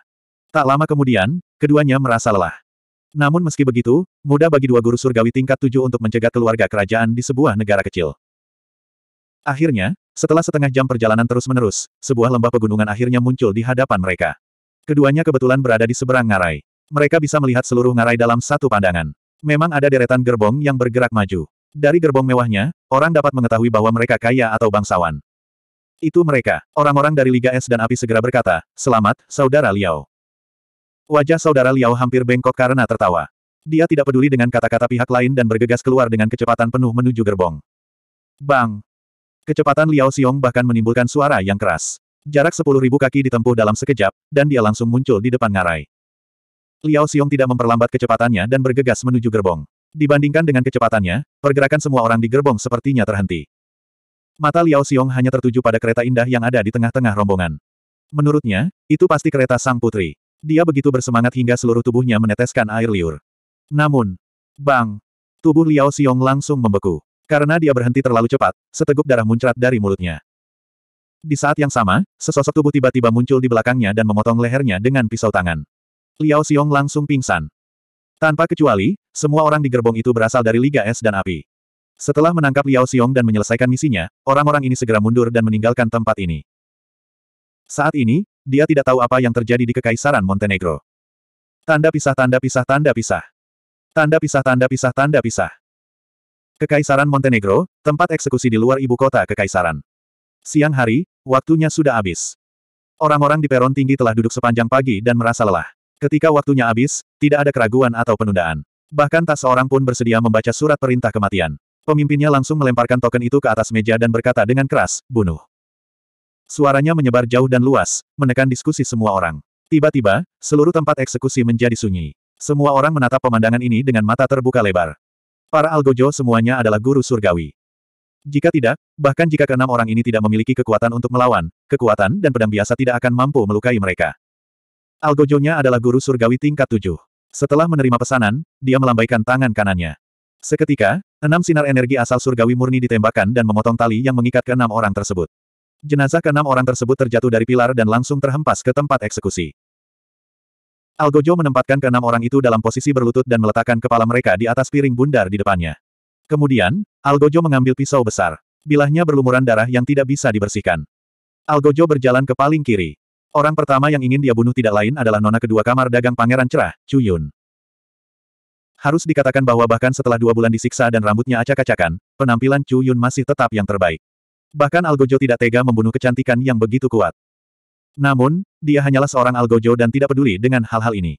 Tak lama kemudian, keduanya merasa lelah. Namun meski begitu, mudah bagi dua guru surgawi tingkat tujuh untuk mencegah keluarga kerajaan di sebuah negara kecil. Akhirnya, setelah setengah jam perjalanan terus-menerus, sebuah lembah pegunungan akhirnya muncul di hadapan mereka. Keduanya kebetulan berada di seberang ngarai. Mereka bisa melihat seluruh ngarai dalam satu pandangan. Memang ada deretan gerbong yang bergerak maju. Dari gerbong mewahnya, orang dapat mengetahui bahwa mereka kaya atau bangsawan. Itu mereka. Orang-orang dari Liga S dan Api segera berkata, Selamat, Saudara Liao. Wajah Saudara Liao hampir bengkok karena tertawa. Dia tidak peduli dengan kata-kata pihak lain dan bergegas keluar dengan kecepatan penuh menuju gerbong. Bang! Kecepatan Liao Xiong bahkan menimbulkan suara yang keras. Jarak sepuluh ribu kaki ditempuh dalam sekejap, dan dia langsung muncul di depan ngarai. Liao Xiong tidak memperlambat kecepatannya dan bergegas menuju gerbong. Dibandingkan dengan kecepatannya, pergerakan semua orang di gerbong sepertinya terhenti. Mata Liao Xiong hanya tertuju pada kereta indah yang ada di tengah-tengah rombongan. Menurutnya, itu pasti kereta sang putri. Dia begitu bersemangat hingga seluruh tubuhnya meneteskan air liur. Namun, bang, tubuh Liao Xiong langsung membeku. Karena dia berhenti terlalu cepat, seteguk darah muncrat dari mulutnya. Di saat yang sama, sesosok tubuh tiba-tiba muncul di belakangnya dan memotong lehernya dengan pisau tangan. Liao Xiong langsung pingsan. Tanpa kecuali, semua orang di gerbong itu berasal dari Liga Es dan Api. Setelah menangkap Liao Xiong dan menyelesaikan misinya, orang-orang ini segera mundur dan meninggalkan tempat ini. Saat ini, dia tidak tahu apa yang terjadi di Kekaisaran Montenegro. Tanda pisah tanda pisah tanda pisah. Tanda pisah tanda pisah tanda pisah. Kekaisaran Montenegro, tempat eksekusi di luar ibu kota Kekaisaran. Siang hari, waktunya sudah habis. Orang-orang di peron tinggi telah duduk sepanjang pagi dan merasa lelah. Ketika waktunya habis, tidak ada keraguan atau penundaan. Bahkan tak seorang pun bersedia membaca surat perintah kematian. Pemimpinnya langsung melemparkan token itu ke atas meja dan berkata dengan keras, bunuh. Suaranya menyebar jauh dan luas, menekan diskusi semua orang. Tiba-tiba, seluruh tempat eksekusi menjadi sunyi. Semua orang menatap pemandangan ini dengan mata terbuka lebar. Para algojo semuanya adalah guru surgawi. Jika tidak, bahkan jika keenam orang ini tidak memiliki kekuatan untuk melawan, kekuatan dan pedang biasa tidak akan mampu melukai mereka. Algojo-nya adalah guru surgawi tingkat tujuh. Setelah menerima pesanan, dia melambaikan tangan kanannya. Seketika, enam sinar energi asal surgawi murni ditembakkan dan memotong tali yang mengikat ke enam orang tersebut. Jenazah keenam orang tersebut terjatuh dari pilar dan langsung terhempas ke tempat eksekusi. Algojo menempatkan keenam orang itu dalam posisi berlutut dan meletakkan kepala mereka di atas piring bundar di depannya. Kemudian, Algojo mengambil pisau besar. Bilahnya berlumuran darah yang tidak bisa dibersihkan. Algojo berjalan ke paling kiri. Orang pertama yang ingin dia bunuh tidak lain adalah nona kedua kamar dagang Pangeran Cerah, Chu Yun. Harus dikatakan bahwa bahkan setelah dua bulan disiksa dan rambutnya acak-acakan, penampilan Chu Yun masih tetap yang terbaik. Bahkan Algojo tidak tega membunuh kecantikan yang begitu kuat. Namun, dia hanyalah seorang Algojo dan tidak peduli dengan hal-hal ini.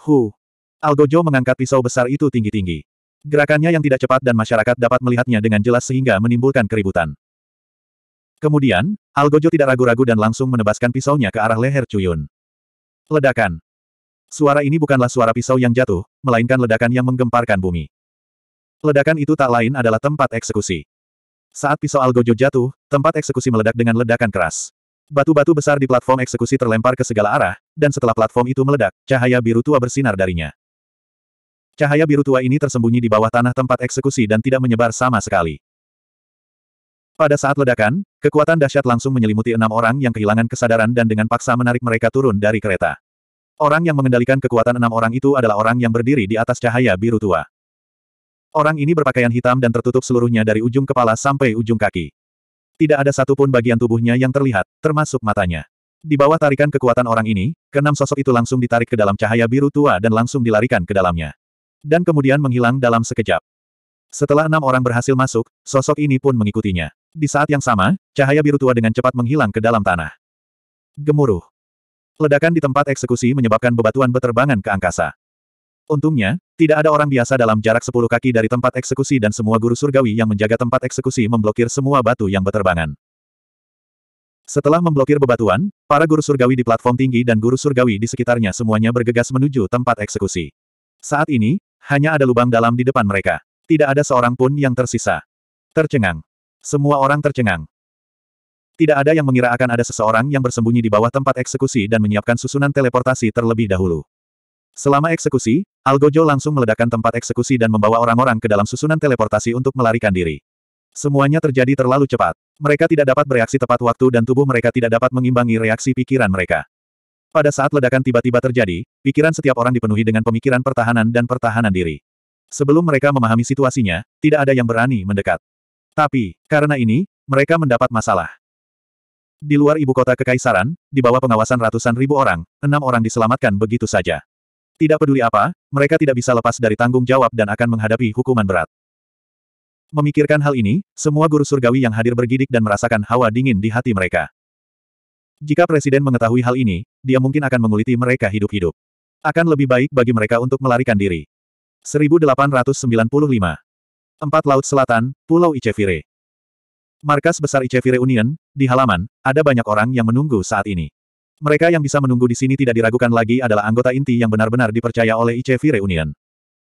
Hu! Algojo mengangkat pisau besar itu tinggi-tinggi. Gerakannya yang tidak cepat dan masyarakat dapat melihatnya dengan jelas sehingga menimbulkan keributan. Kemudian, Algojo tidak ragu-ragu dan langsung menebaskan pisaunya ke arah leher Cuyun. Ledakan. Suara ini bukanlah suara pisau yang jatuh, melainkan ledakan yang menggemparkan bumi. Ledakan itu tak lain adalah tempat eksekusi. Saat pisau Algojo jatuh, tempat eksekusi meledak dengan ledakan keras. Batu-batu besar di platform eksekusi terlempar ke segala arah, dan setelah platform itu meledak, cahaya biru tua bersinar darinya. Cahaya biru tua ini tersembunyi di bawah tanah tempat eksekusi dan tidak menyebar sama sekali. Pada saat ledakan, kekuatan dahsyat langsung menyelimuti enam orang yang kehilangan kesadaran dan dengan paksa menarik mereka turun dari kereta. Orang yang mengendalikan kekuatan enam orang itu adalah orang yang berdiri di atas cahaya biru tua. Orang ini berpakaian hitam dan tertutup seluruhnya dari ujung kepala sampai ujung kaki. Tidak ada satupun bagian tubuhnya yang terlihat, termasuk matanya. Di bawah tarikan kekuatan orang ini, keenam sosok itu langsung ditarik ke dalam cahaya biru tua dan langsung dilarikan ke dalamnya. Dan kemudian menghilang dalam sekejap. Setelah enam orang berhasil masuk, sosok ini pun mengikutinya. Di saat yang sama, cahaya biru tua dengan cepat menghilang ke dalam tanah. Gemuruh. Ledakan di tempat eksekusi menyebabkan bebatuan beterbangan ke angkasa. Untungnya, tidak ada orang biasa dalam jarak sepuluh kaki dari tempat eksekusi dan semua guru surgawi yang menjaga tempat eksekusi memblokir semua batu yang beterbangan. Setelah memblokir bebatuan, para guru surgawi di platform tinggi dan guru surgawi di sekitarnya semuanya bergegas menuju tempat eksekusi. Saat ini, hanya ada lubang dalam di depan mereka. Tidak ada seorang pun yang tersisa. Tercengang. Semua orang tercengang. Tidak ada yang mengira akan ada seseorang yang bersembunyi di bawah tempat eksekusi dan menyiapkan susunan teleportasi terlebih dahulu. Selama eksekusi, Algojo langsung meledakkan tempat eksekusi dan membawa orang-orang ke dalam susunan teleportasi untuk melarikan diri. Semuanya terjadi terlalu cepat. Mereka tidak dapat bereaksi tepat waktu dan tubuh mereka tidak dapat mengimbangi reaksi pikiran mereka. Pada saat ledakan tiba-tiba terjadi, pikiran setiap orang dipenuhi dengan pemikiran pertahanan dan pertahanan diri. Sebelum mereka memahami situasinya, tidak ada yang berani mendekat. Tapi, karena ini, mereka mendapat masalah. Di luar ibu kota kekaisaran, di bawah pengawasan ratusan ribu orang, enam orang diselamatkan begitu saja. Tidak peduli apa, mereka tidak bisa lepas dari tanggung jawab dan akan menghadapi hukuman berat. Memikirkan hal ini, semua guru surgawi yang hadir bergidik dan merasakan hawa dingin di hati mereka. Jika Presiden mengetahui hal ini, dia mungkin akan menguliti mereka hidup-hidup. Akan lebih baik bagi mereka untuk melarikan diri. 1895 Empat Laut Selatan, Pulau Icevire. Markas besar Icevire Union, di halaman, ada banyak orang yang menunggu saat ini. Mereka yang bisa menunggu di sini tidak diragukan lagi adalah anggota inti yang benar-benar dipercaya oleh Icevire Union.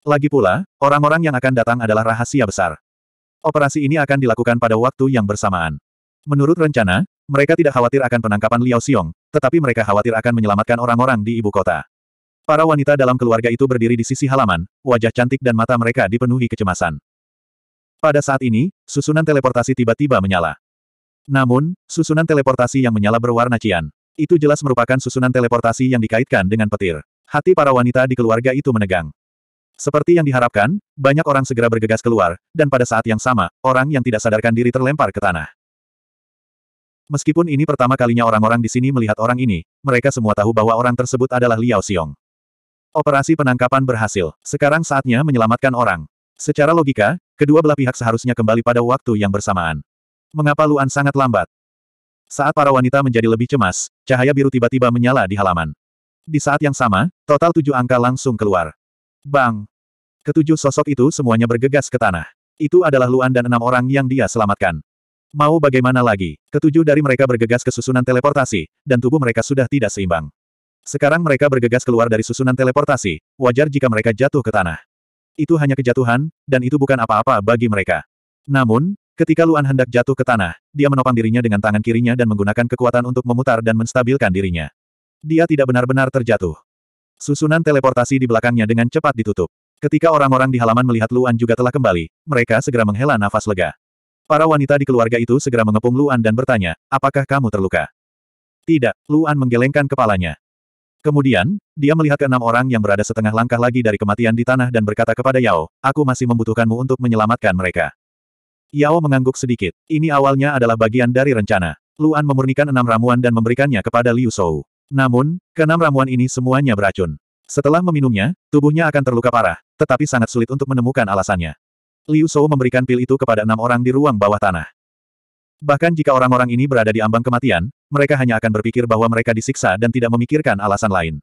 Lagi pula, orang-orang yang akan datang adalah rahasia besar. Operasi ini akan dilakukan pada waktu yang bersamaan. Menurut rencana, mereka tidak khawatir akan penangkapan Liao Xiong, tetapi mereka khawatir akan menyelamatkan orang-orang di ibu kota. Para wanita dalam keluarga itu berdiri di sisi halaman, wajah cantik dan mata mereka dipenuhi kecemasan. Pada saat ini, susunan teleportasi tiba-tiba menyala. Namun, susunan teleportasi yang menyala berwarna cian. Itu jelas merupakan susunan teleportasi yang dikaitkan dengan petir. Hati para wanita di keluarga itu menegang. Seperti yang diharapkan, banyak orang segera bergegas keluar, dan pada saat yang sama, orang yang tidak sadarkan diri terlempar ke tanah. Meskipun ini pertama kalinya orang-orang di sini melihat orang ini, mereka semua tahu bahwa orang tersebut adalah Liao Xiong. Operasi penangkapan berhasil. Sekarang saatnya menyelamatkan orang. Secara logika, Kedua belah pihak seharusnya kembali pada waktu yang bersamaan. Mengapa Luan sangat lambat? Saat para wanita menjadi lebih cemas, cahaya biru tiba-tiba menyala di halaman. Di saat yang sama, total tujuh angka langsung keluar. Bang! Ketujuh sosok itu semuanya bergegas ke tanah. Itu adalah Luan dan enam orang yang dia selamatkan. Mau bagaimana lagi, ketujuh dari mereka bergegas ke susunan teleportasi, dan tubuh mereka sudah tidak seimbang. Sekarang mereka bergegas keluar dari susunan teleportasi, wajar jika mereka jatuh ke tanah. Itu hanya kejatuhan, dan itu bukan apa-apa bagi mereka. Namun, ketika Luan hendak jatuh ke tanah, dia menopang dirinya dengan tangan kirinya dan menggunakan kekuatan untuk memutar dan menstabilkan dirinya. Dia tidak benar-benar terjatuh. Susunan teleportasi di belakangnya dengan cepat ditutup. Ketika orang-orang di halaman melihat Luan juga telah kembali, mereka segera menghela nafas lega. Para wanita di keluarga itu segera mengepung Luan dan bertanya, apakah kamu terluka? Tidak, Luan menggelengkan kepalanya. Kemudian, dia melihat keenam orang yang berada setengah langkah lagi dari kematian di tanah dan berkata kepada Yao, aku masih membutuhkanmu untuk menyelamatkan mereka. Yao mengangguk sedikit. Ini awalnya adalah bagian dari rencana. Luan memurnikan enam ramuan dan memberikannya kepada Liu Shou. Namun, keenam ramuan ini semuanya beracun. Setelah meminumnya, tubuhnya akan terluka parah, tetapi sangat sulit untuk menemukan alasannya. Liu Shou memberikan pil itu kepada enam orang di ruang bawah tanah. Bahkan jika orang-orang ini berada di ambang kematian, mereka hanya akan berpikir bahwa mereka disiksa dan tidak memikirkan alasan lain.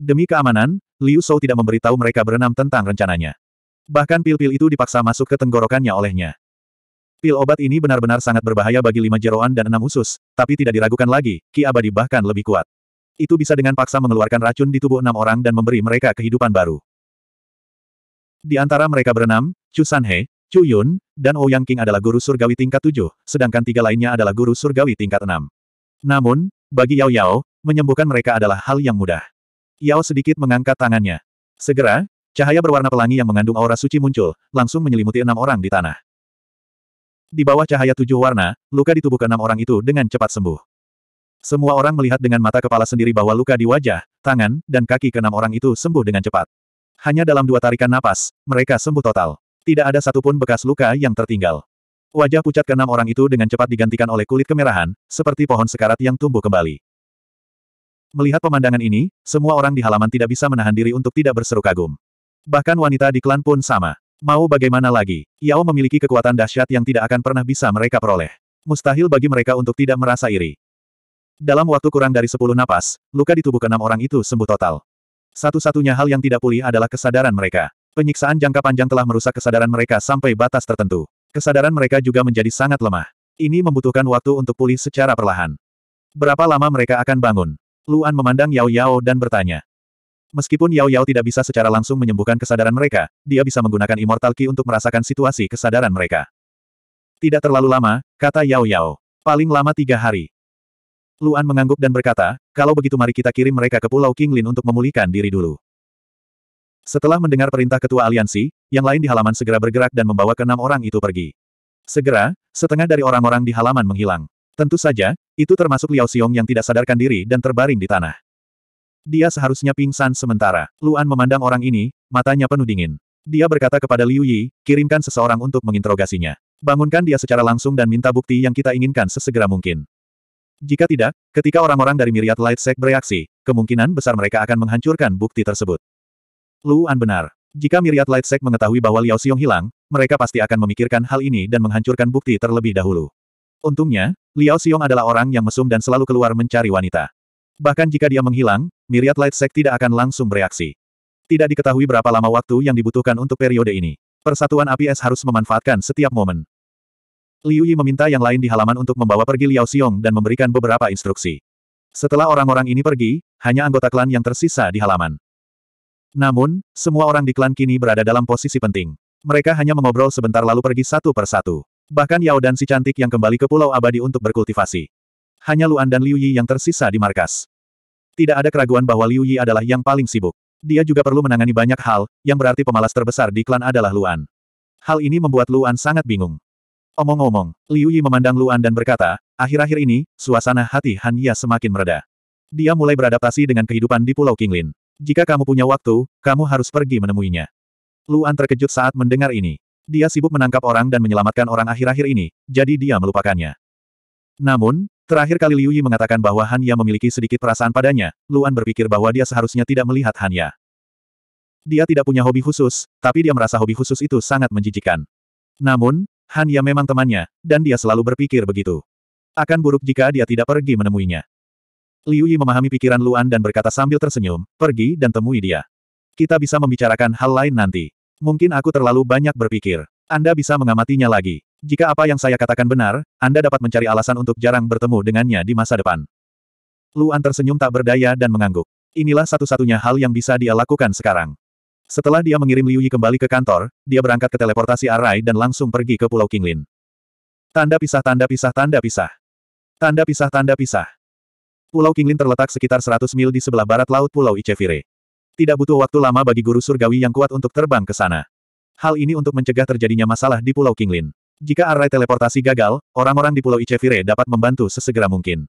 Demi keamanan, Liu Shou tidak memberitahu mereka berenam tentang rencananya. Bahkan pil-pil itu dipaksa masuk ke tenggorokannya olehnya. Pil obat ini benar-benar sangat berbahaya bagi lima jeroan dan enam usus, tapi tidak diragukan lagi, ki abadi bahkan lebih kuat. Itu bisa dengan paksa mengeluarkan racun di tubuh enam orang dan memberi mereka kehidupan baru. Di antara mereka berenam, Chu Sanhe, Chu Yun, dan Ouyang oh King adalah guru surgawi tingkat tujuh, sedangkan tiga lainnya adalah guru surgawi tingkat enam. Namun, bagi Yao Yao, menyembuhkan mereka adalah hal yang mudah. Yao sedikit mengangkat tangannya. Segera, cahaya berwarna pelangi yang mengandung aura suci muncul, langsung menyelimuti enam orang di tanah. Di bawah cahaya tujuh warna, luka di tubuh keenam orang itu dengan cepat sembuh. Semua orang melihat dengan mata kepala sendiri bahwa luka di wajah, tangan, dan kaki keenam orang itu sembuh dengan cepat. Hanya dalam dua tarikan napas, mereka sembuh total. Tidak ada satupun bekas luka yang tertinggal. Wajah pucat keenam orang itu dengan cepat digantikan oleh kulit kemerahan, seperti pohon sekarat yang tumbuh kembali. Melihat pemandangan ini, semua orang di halaman tidak bisa menahan diri untuk tidak berseru kagum. Bahkan wanita di klan pun sama. Mau bagaimana lagi, Yao memiliki kekuatan dahsyat yang tidak akan pernah bisa mereka peroleh. Mustahil bagi mereka untuk tidak merasa iri. Dalam waktu kurang dari sepuluh napas, luka di tubuh keenam orang itu sembuh total. Satu-satunya hal yang tidak pulih adalah kesadaran mereka. Penyiksaan jangka panjang telah merusak kesadaran mereka sampai batas tertentu. Kesadaran mereka juga menjadi sangat lemah. Ini membutuhkan waktu untuk pulih secara perlahan. Berapa lama mereka akan bangun? Luan memandang Yao Yao dan bertanya. Meskipun Yao Yao tidak bisa secara langsung menyembuhkan kesadaran mereka, dia bisa menggunakan Immortal Key untuk merasakan situasi kesadaran mereka. Tidak terlalu lama, kata Yao Yao. Paling lama tiga hari. Luan mengangguk dan berkata, kalau begitu mari kita kirim mereka ke Pulau Kinglin untuk memulihkan diri dulu. Setelah mendengar perintah ketua aliansi, yang lain di halaman segera bergerak dan membawa keenam orang itu pergi. Segera, setengah dari orang-orang di halaman menghilang. Tentu saja, itu termasuk Liao Xiong yang tidak sadarkan diri dan terbaring di tanah. Dia seharusnya pingsan sementara. Luan memandang orang ini, matanya penuh dingin. Dia berkata kepada Liu Yi, kirimkan seseorang untuk menginterogasinya. Bangunkan dia secara langsung dan minta bukti yang kita inginkan sesegera mungkin. Jika tidak, ketika orang-orang dari Myriad Light Sect bereaksi, kemungkinan besar mereka akan menghancurkan bukti tersebut. Luan benar. Jika Miriat Lightsec mengetahui bahwa Liao Xiong hilang, mereka pasti akan memikirkan hal ini dan menghancurkan bukti terlebih dahulu. Untungnya, Liao Xiong adalah orang yang mesum dan selalu keluar mencari wanita. Bahkan jika dia menghilang, Miriat Lightsec tidak akan langsung bereaksi. Tidak diketahui berapa lama waktu yang dibutuhkan untuk periode ini. Persatuan APS harus memanfaatkan setiap momen. Liu Yi meminta yang lain di halaman untuk membawa pergi Liao Xiong dan memberikan beberapa instruksi. Setelah orang-orang ini pergi, hanya anggota klan yang tersisa di halaman. Namun, semua orang di klan kini berada dalam posisi penting. Mereka hanya mengobrol sebentar lalu pergi satu per satu. Bahkan Yao dan si cantik yang kembali ke Pulau Abadi untuk berkultivasi. Hanya Luan dan Liu Yi yang tersisa di markas. Tidak ada keraguan bahwa Liu Yi adalah yang paling sibuk. Dia juga perlu menangani banyak hal, yang berarti pemalas terbesar di klan adalah Luan. Hal ini membuat Luan sangat bingung. Omong-omong, Liu Yi memandang Luan dan berkata, akhir-akhir ini, suasana hati Han Ya semakin mereda. Dia mulai beradaptasi dengan kehidupan di Pulau Kinglin. Jika kamu punya waktu, kamu harus pergi menemuinya. Luan terkejut saat mendengar ini. Dia sibuk menangkap orang dan menyelamatkan orang akhir-akhir ini, jadi dia melupakannya. Namun, terakhir kali Liu Yi mengatakan bahwa Han Ya memiliki sedikit perasaan padanya, Luan berpikir bahwa dia seharusnya tidak melihat Han Ya. Dia tidak punya hobi khusus, tapi dia merasa hobi khusus itu sangat menjijikan. Namun, Han Ya memang temannya, dan dia selalu berpikir begitu. Akan buruk jika dia tidak pergi menemuinya. Liu Yi memahami pikiran Luan dan berkata sambil tersenyum, pergi dan temui dia. Kita bisa membicarakan hal lain nanti. Mungkin aku terlalu banyak berpikir. Anda bisa mengamatinya lagi. Jika apa yang saya katakan benar, Anda dapat mencari alasan untuk jarang bertemu dengannya di masa depan. Luan tersenyum tak berdaya dan mengangguk. Inilah satu-satunya hal yang bisa dia lakukan sekarang. Setelah dia mengirim Liu Yi kembali ke kantor, dia berangkat ke teleportasi Arai dan langsung pergi ke Pulau Kinglin. Tanda pisah tanda pisah tanda pisah. Tanda pisah tanda pisah. Pulau Kinglin terletak sekitar 100 mil di sebelah barat laut Pulau Icevire. Tidak butuh waktu lama bagi guru surgawi yang kuat untuk terbang ke sana. Hal ini untuk mencegah terjadinya masalah di Pulau Kinglin. Jika array teleportasi gagal, orang-orang di Pulau Icevire dapat membantu sesegera mungkin.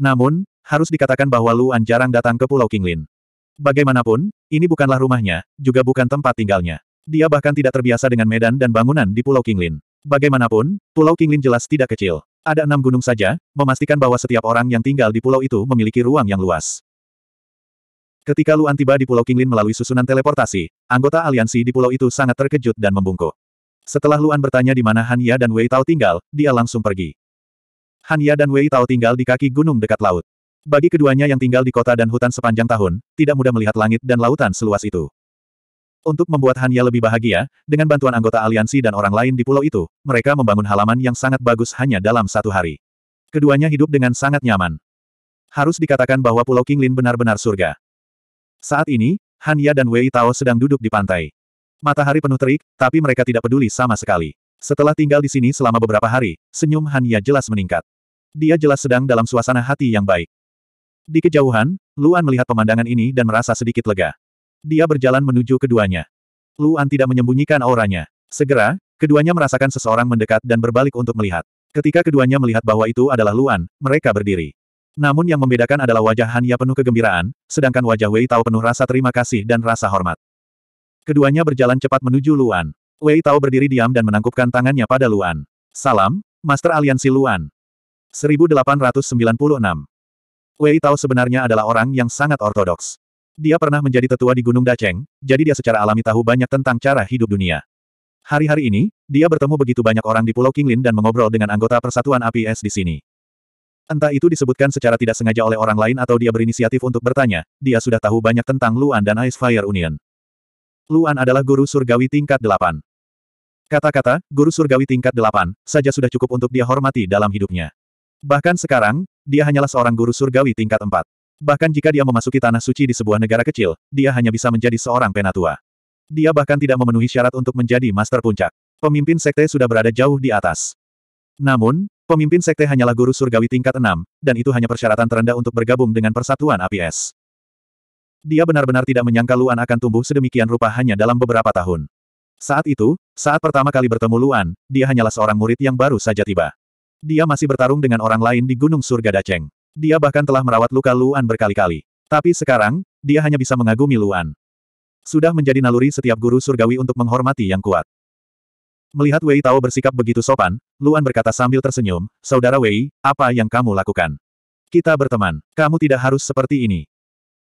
Namun, harus dikatakan bahwa Luan jarang datang ke Pulau Kinglin. Bagaimanapun, ini bukanlah rumahnya, juga bukan tempat tinggalnya. Dia bahkan tidak terbiasa dengan medan dan bangunan di Pulau Kinglin. Bagaimanapun, Pulau Kinglin jelas tidak kecil. Ada enam gunung saja, memastikan bahwa setiap orang yang tinggal di pulau itu memiliki ruang yang luas. Ketika Luan tiba di Pulau Kinglin melalui susunan teleportasi, anggota aliansi di pulau itu sangat terkejut dan membungkuk. Setelah Luan bertanya di mana Han Ya dan Wei Tao tinggal, dia langsung pergi. Han Ya dan Wei Tao tinggal di kaki gunung dekat laut. Bagi keduanya yang tinggal di kota dan hutan sepanjang tahun, tidak mudah melihat langit dan lautan seluas itu. Untuk membuat Hanya lebih bahagia, dengan bantuan anggota aliansi dan orang lain di pulau itu, mereka membangun halaman yang sangat bagus hanya dalam satu hari. Keduanya hidup dengan sangat nyaman. Harus dikatakan bahwa Pulau Kinglin benar-benar surga. Saat ini, Hanya dan Wei Tao sedang duduk di pantai. Matahari penuh terik, tapi mereka tidak peduli sama sekali. Setelah tinggal di sini selama beberapa hari, senyum Hanya jelas meningkat. Dia jelas sedang dalam suasana hati yang baik. Di kejauhan, Luan melihat pemandangan ini dan merasa sedikit lega. Dia berjalan menuju keduanya. Luan tidak menyembunyikan auranya. Segera, keduanya merasakan seseorang mendekat dan berbalik untuk melihat. Ketika keduanya melihat bahwa itu adalah Luan, mereka berdiri. Namun yang membedakan adalah wajah Hanya penuh kegembiraan, sedangkan wajah Wei Tao penuh rasa terima kasih dan rasa hormat. Keduanya berjalan cepat menuju Luan. Wei Tao berdiri diam dan menangkupkan tangannya pada Luan. Salam, Master Aliansi Luan. 1896 Wei Tao sebenarnya adalah orang yang sangat ortodoks. Dia pernah menjadi tetua di Gunung Daceng, jadi dia secara alami tahu banyak tentang cara hidup dunia. Hari-hari ini, dia bertemu begitu banyak orang di Pulau Kinglin dan mengobrol dengan anggota Persatuan APS di sini. Entah itu disebutkan secara tidak sengaja oleh orang lain atau dia berinisiatif untuk bertanya, dia sudah tahu banyak tentang Luan dan Ice Fire Union. Luan adalah guru surgawi tingkat delapan. Kata-kata, guru surgawi tingkat delapan saja sudah cukup untuk dia hormati dalam hidupnya. Bahkan sekarang, dia hanyalah seorang guru surgawi tingkat empat. Bahkan jika dia memasuki tanah suci di sebuah negara kecil, dia hanya bisa menjadi seorang penatua. Dia bahkan tidak memenuhi syarat untuk menjadi master puncak. Pemimpin sekte sudah berada jauh di atas. Namun, pemimpin sekte hanyalah guru surgawi tingkat 6, dan itu hanya persyaratan terendah untuk bergabung dengan persatuan APS. Dia benar-benar tidak menyangka Luan akan tumbuh sedemikian rupa hanya dalam beberapa tahun. Saat itu, saat pertama kali bertemu Luan, dia hanyalah seorang murid yang baru saja tiba. Dia masih bertarung dengan orang lain di Gunung Surga Daceng. Dia bahkan telah merawat luka Luan berkali-kali. Tapi sekarang, dia hanya bisa mengagumi Luan. Sudah menjadi naluri setiap guru surgawi untuk menghormati yang kuat. Melihat Wei Tao bersikap begitu sopan, Luan berkata sambil tersenyum, Saudara Wei, apa yang kamu lakukan? Kita berteman, kamu tidak harus seperti ini.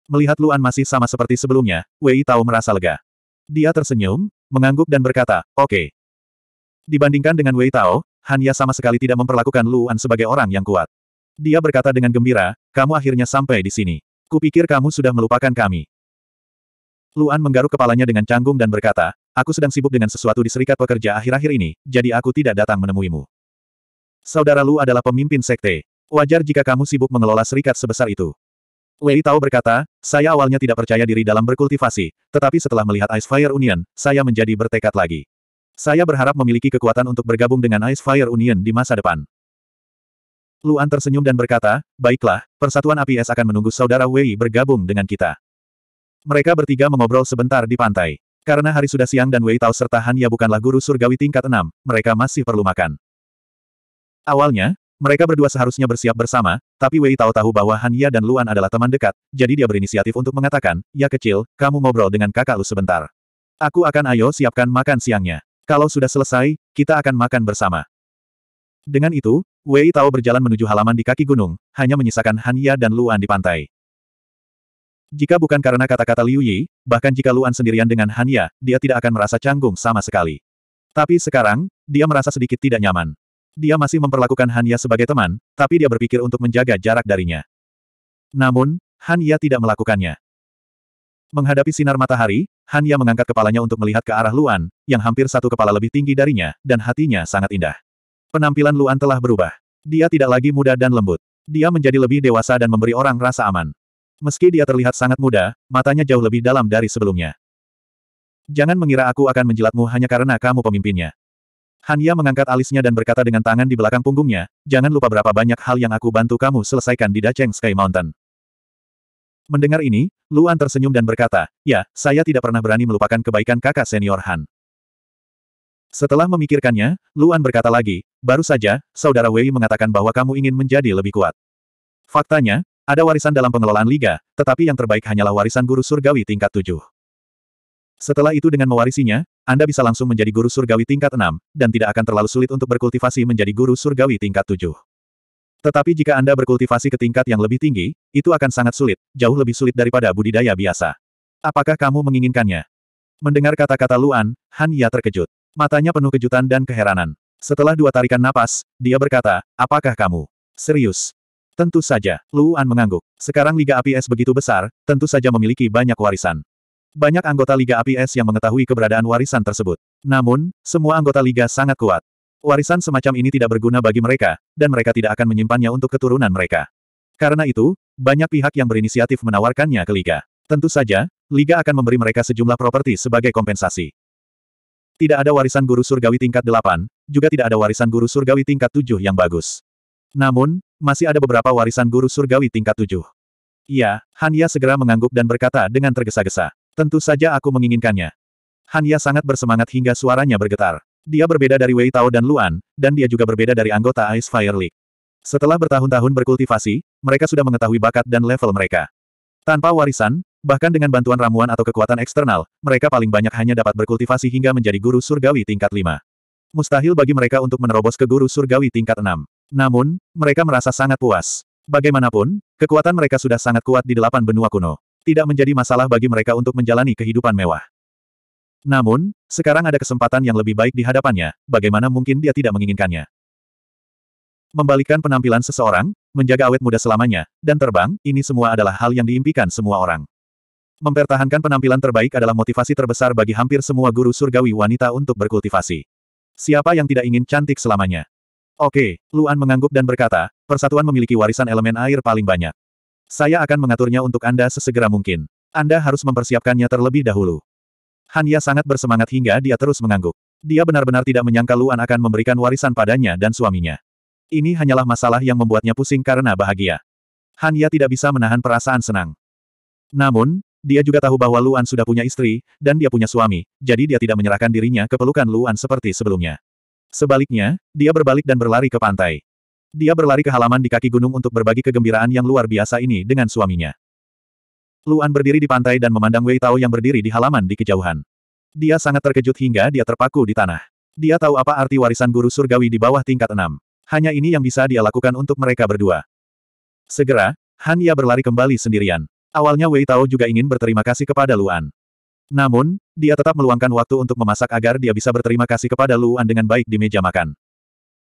Melihat Luan masih sama seperti sebelumnya, Wei Tao merasa lega. Dia tersenyum, mengangguk dan berkata, oke. Okay. Dibandingkan dengan Wei Tao, Hanya sama sekali tidak memperlakukan Luan sebagai orang yang kuat. Dia berkata dengan gembira, kamu akhirnya sampai di sini. Kupikir kamu sudah melupakan kami. Luan menggaruk kepalanya dengan canggung dan berkata, aku sedang sibuk dengan sesuatu di serikat pekerja akhir-akhir ini, jadi aku tidak datang menemuimu. Saudara Lu adalah pemimpin sekte. Wajar jika kamu sibuk mengelola serikat sebesar itu. Wei Tao berkata, saya awalnya tidak percaya diri dalam berkultivasi, tetapi setelah melihat Ice Fire Union, saya menjadi bertekad lagi. Saya berharap memiliki kekuatan untuk bergabung dengan Ice Fire Union di masa depan. Luan tersenyum dan berkata, baiklah, Persatuan Api Es akan menunggu saudara Wei bergabung dengan kita. Mereka bertiga mengobrol sebentar di pantai. Karena hari sudah siang dan Wei tahu serta Han bukanlah guru surgawi tingkat enam, mereka masih perlu makan. Awalnya, mereka berdua seharusnya bersiap bersama, tapi Wei tahu tahu bahwa Han Ya dan Luan adalah teman dekat, jadi dia berinisiatif untuk mengatakan, Ya kecil, kamu ngobrol dengan kakak lu sebentar. Aku akan ayo siapkan makan siangnya. Kalau sudah selesai, kita akan makan bersama. Dengan itu, Wei Tao berjalan menuju halaman di kaki gunung, hanya menyisakan Han Ya dan Luan di pantai. Jika bukan karena kata-kata Liu Yi, bahkan jika Luan sendirian dengan Han Ya, dia tidak akan merasa canggung sama sekali. Tapi sekarang, dia merasa sedikit tidak nyaman. Dia masih memperlakukan Han Ya sebagai teman, tapi dia berpikir untuk menjaga jarak darinya. Namun, Han Ya tidak melakukannya. Menghadapi sinar matahari, Han Ya mengangkat kepalanya untuk melihat ke arah Luan, yang hampir satu kepala lebih tinggi darinya, dan hatinya sangat indah. Penampilan Luan telah berubah. Dia tidak lagi muda dan lembut. Dia menjadi lebih dewasa dan memberi orang rasa aman. Meski dia terlihat sangat muda, matanya jauh lebih dalam dari sebelumnya. Jangan mengira aku akan menjilatmu hanya karena kamu pemimpinnya. Hanya mengangkat alisnya dan berkata dengan tangan di belakang punggungnya, jangan lupa berapa banyak hal yang aku bantu kamu selesaikan di Dacheng Sky Mountain. Mendengar ini, Luan tersenyum dan berkata, ya, saya tidak pernah berani melupakan kebaikan kakak senior Han. Setelah memikirkannya, Luan berkata lagi, baru saja, Saudara Wei mengatakan bahwa kamu ingin menjadi lebih kuat. Faktanya, ada warisan dalam pengelolaan liga, tetapi yang terbaik hanyalah warisan guru surgawi tingkat 7. Setelah itu dengan mewarisinya, Anda bisa langsung menjadi guru surgawi tingkat 6, dan tidak akan terlalu sulit untuk berkultivasi menjadi guru surgawi tingkat 7. Tetapi jika Anda berkultivasi ke tingkat yang lebih tinggi, itu akan sangat sulit, jauh lebih sulit daripada budidaya biasa. Apakah kamu menginginkannya? Mendengar kata-kata Luan, Han Ya terkejut. Matanya penuh kejutan dan keheranan. Setelah dua tarikan napas, dia berkata, apakah kamu serius? Tentu saja, Luan mengangguk. Sekarang Liga APS begitu besar, tentu saja memiliki banyak warisan. Banyak anggota Liga APS yang mengetahui keberadaan warisan tersebut. Namun, semua anggota Liga sangat kuat. Warisan semacam ini tidak berguna bagi mereka, dan mereka tidak akan menyimpannya untuk keturunan mereka. Karena itu, banyak pihak yang berinisiatif menawarkannya ke Liga. Tentu saja, Liga akan memberi mereka sejumlah properti sebagai kompensasi. Tidak ada warisan guru surgawi tingkat 8, juga tidak ada warisan guru surgawi tingkat 7 yang bagus. Namun, masih ada beberapa warisan guru surgawi tingkat 7. Iya, Hanya segera mengangguk dan berkata dengan tergesa-gesa. Tentu saja aku menginginkannya. Hanya sangat bersemangat hingga suaranya bergetar. Dia berbeda dari Wei Tao dan Luan, dan dia juga berbeda dari anggota Ice Fire League. Setelah bertahun-tahun berkultivasi, mereka sudah mengetahui bakat dan level mereka. Tanpa warisan, Bahkan dengan bantuan ramuan atau kekuatan eksternal, mereka paling banyak hanya dapat berkultivasi hingga menjadi guru surgawi tingkat 5. Mustahil bagi mereka untuk menerobos ke guru surgawi tingkat 6. Namun, mereka merasa sangat puas. Bagaimanapun, kekuatan mereka sudah sangat kuat di delapan benua kuno. Tidak menjadi masalah bagi mereka untuk menjalani kehidupan mewah. Namun, sekarang ada kesempatan yang lebih baik di hadapannya, bagaimana mungkin dia tidak menginginkannya. Membalikan penampilan seseorang, menjaga awet muda selamanya, dan terbang, ini semua adalah hal yang diimpikan semua orang. Mempertahankan penampilan terbaik adalah motivasi terbesar bagi hampir semua guru surgawi wanita untuk berkultivasi. Siapa yang tidak ingin cantik selamanya? Oke, Luan mengangguk dan berkata, persatuan memiliki warisan elemen air paling banyak. Saya akan mengaturnya untuk Anda sesegera mungkin. Anda harus mempersiapkannya terlebih dahulu. Hanya sangat bersemangat hingga dia terus mengangguk. Dia benar-benar tidak menyangka Luan akan memberikan warisan padanya dan suaminya. Ini hanyalah masalah yang membuatnya pusing karena bahagia. Hanya tidak bisa menahan perasaan senang. Namun, dia juga tahu bahwa Luan sudah punya istri, dan dia punya suami, jadi dia tidak menyerahkan dirinya ke pelukan Luan seperti sebelumnya. Sebaliknya, dia berbalik dan berlari ke pantai. Dia berlari ke halaman di kaki gunung untuk berbagi kegembiraan yang luar biasa ini dengan suaminya. Luan berdiri di pantai dan memandang Wei Tao yang berdiri di halaman di kejauhan. Dia sangat terkejut hingga dia terpaku di tanah. Dia tahu apa arti warisan guru surgawi di bawah tingkat enam. Hanya ini yang bisa dia lakukan untuk mereka berdua. Segera, Han Ya berlari kembali sendirian. Awalnya Wei Tao juga ingin berterima kasih kepada Luan. Namun, dia tetap meluangkan waktu untuk memasak agar dia bisa berterima kasih kepada Luan dengan baik di meja makan.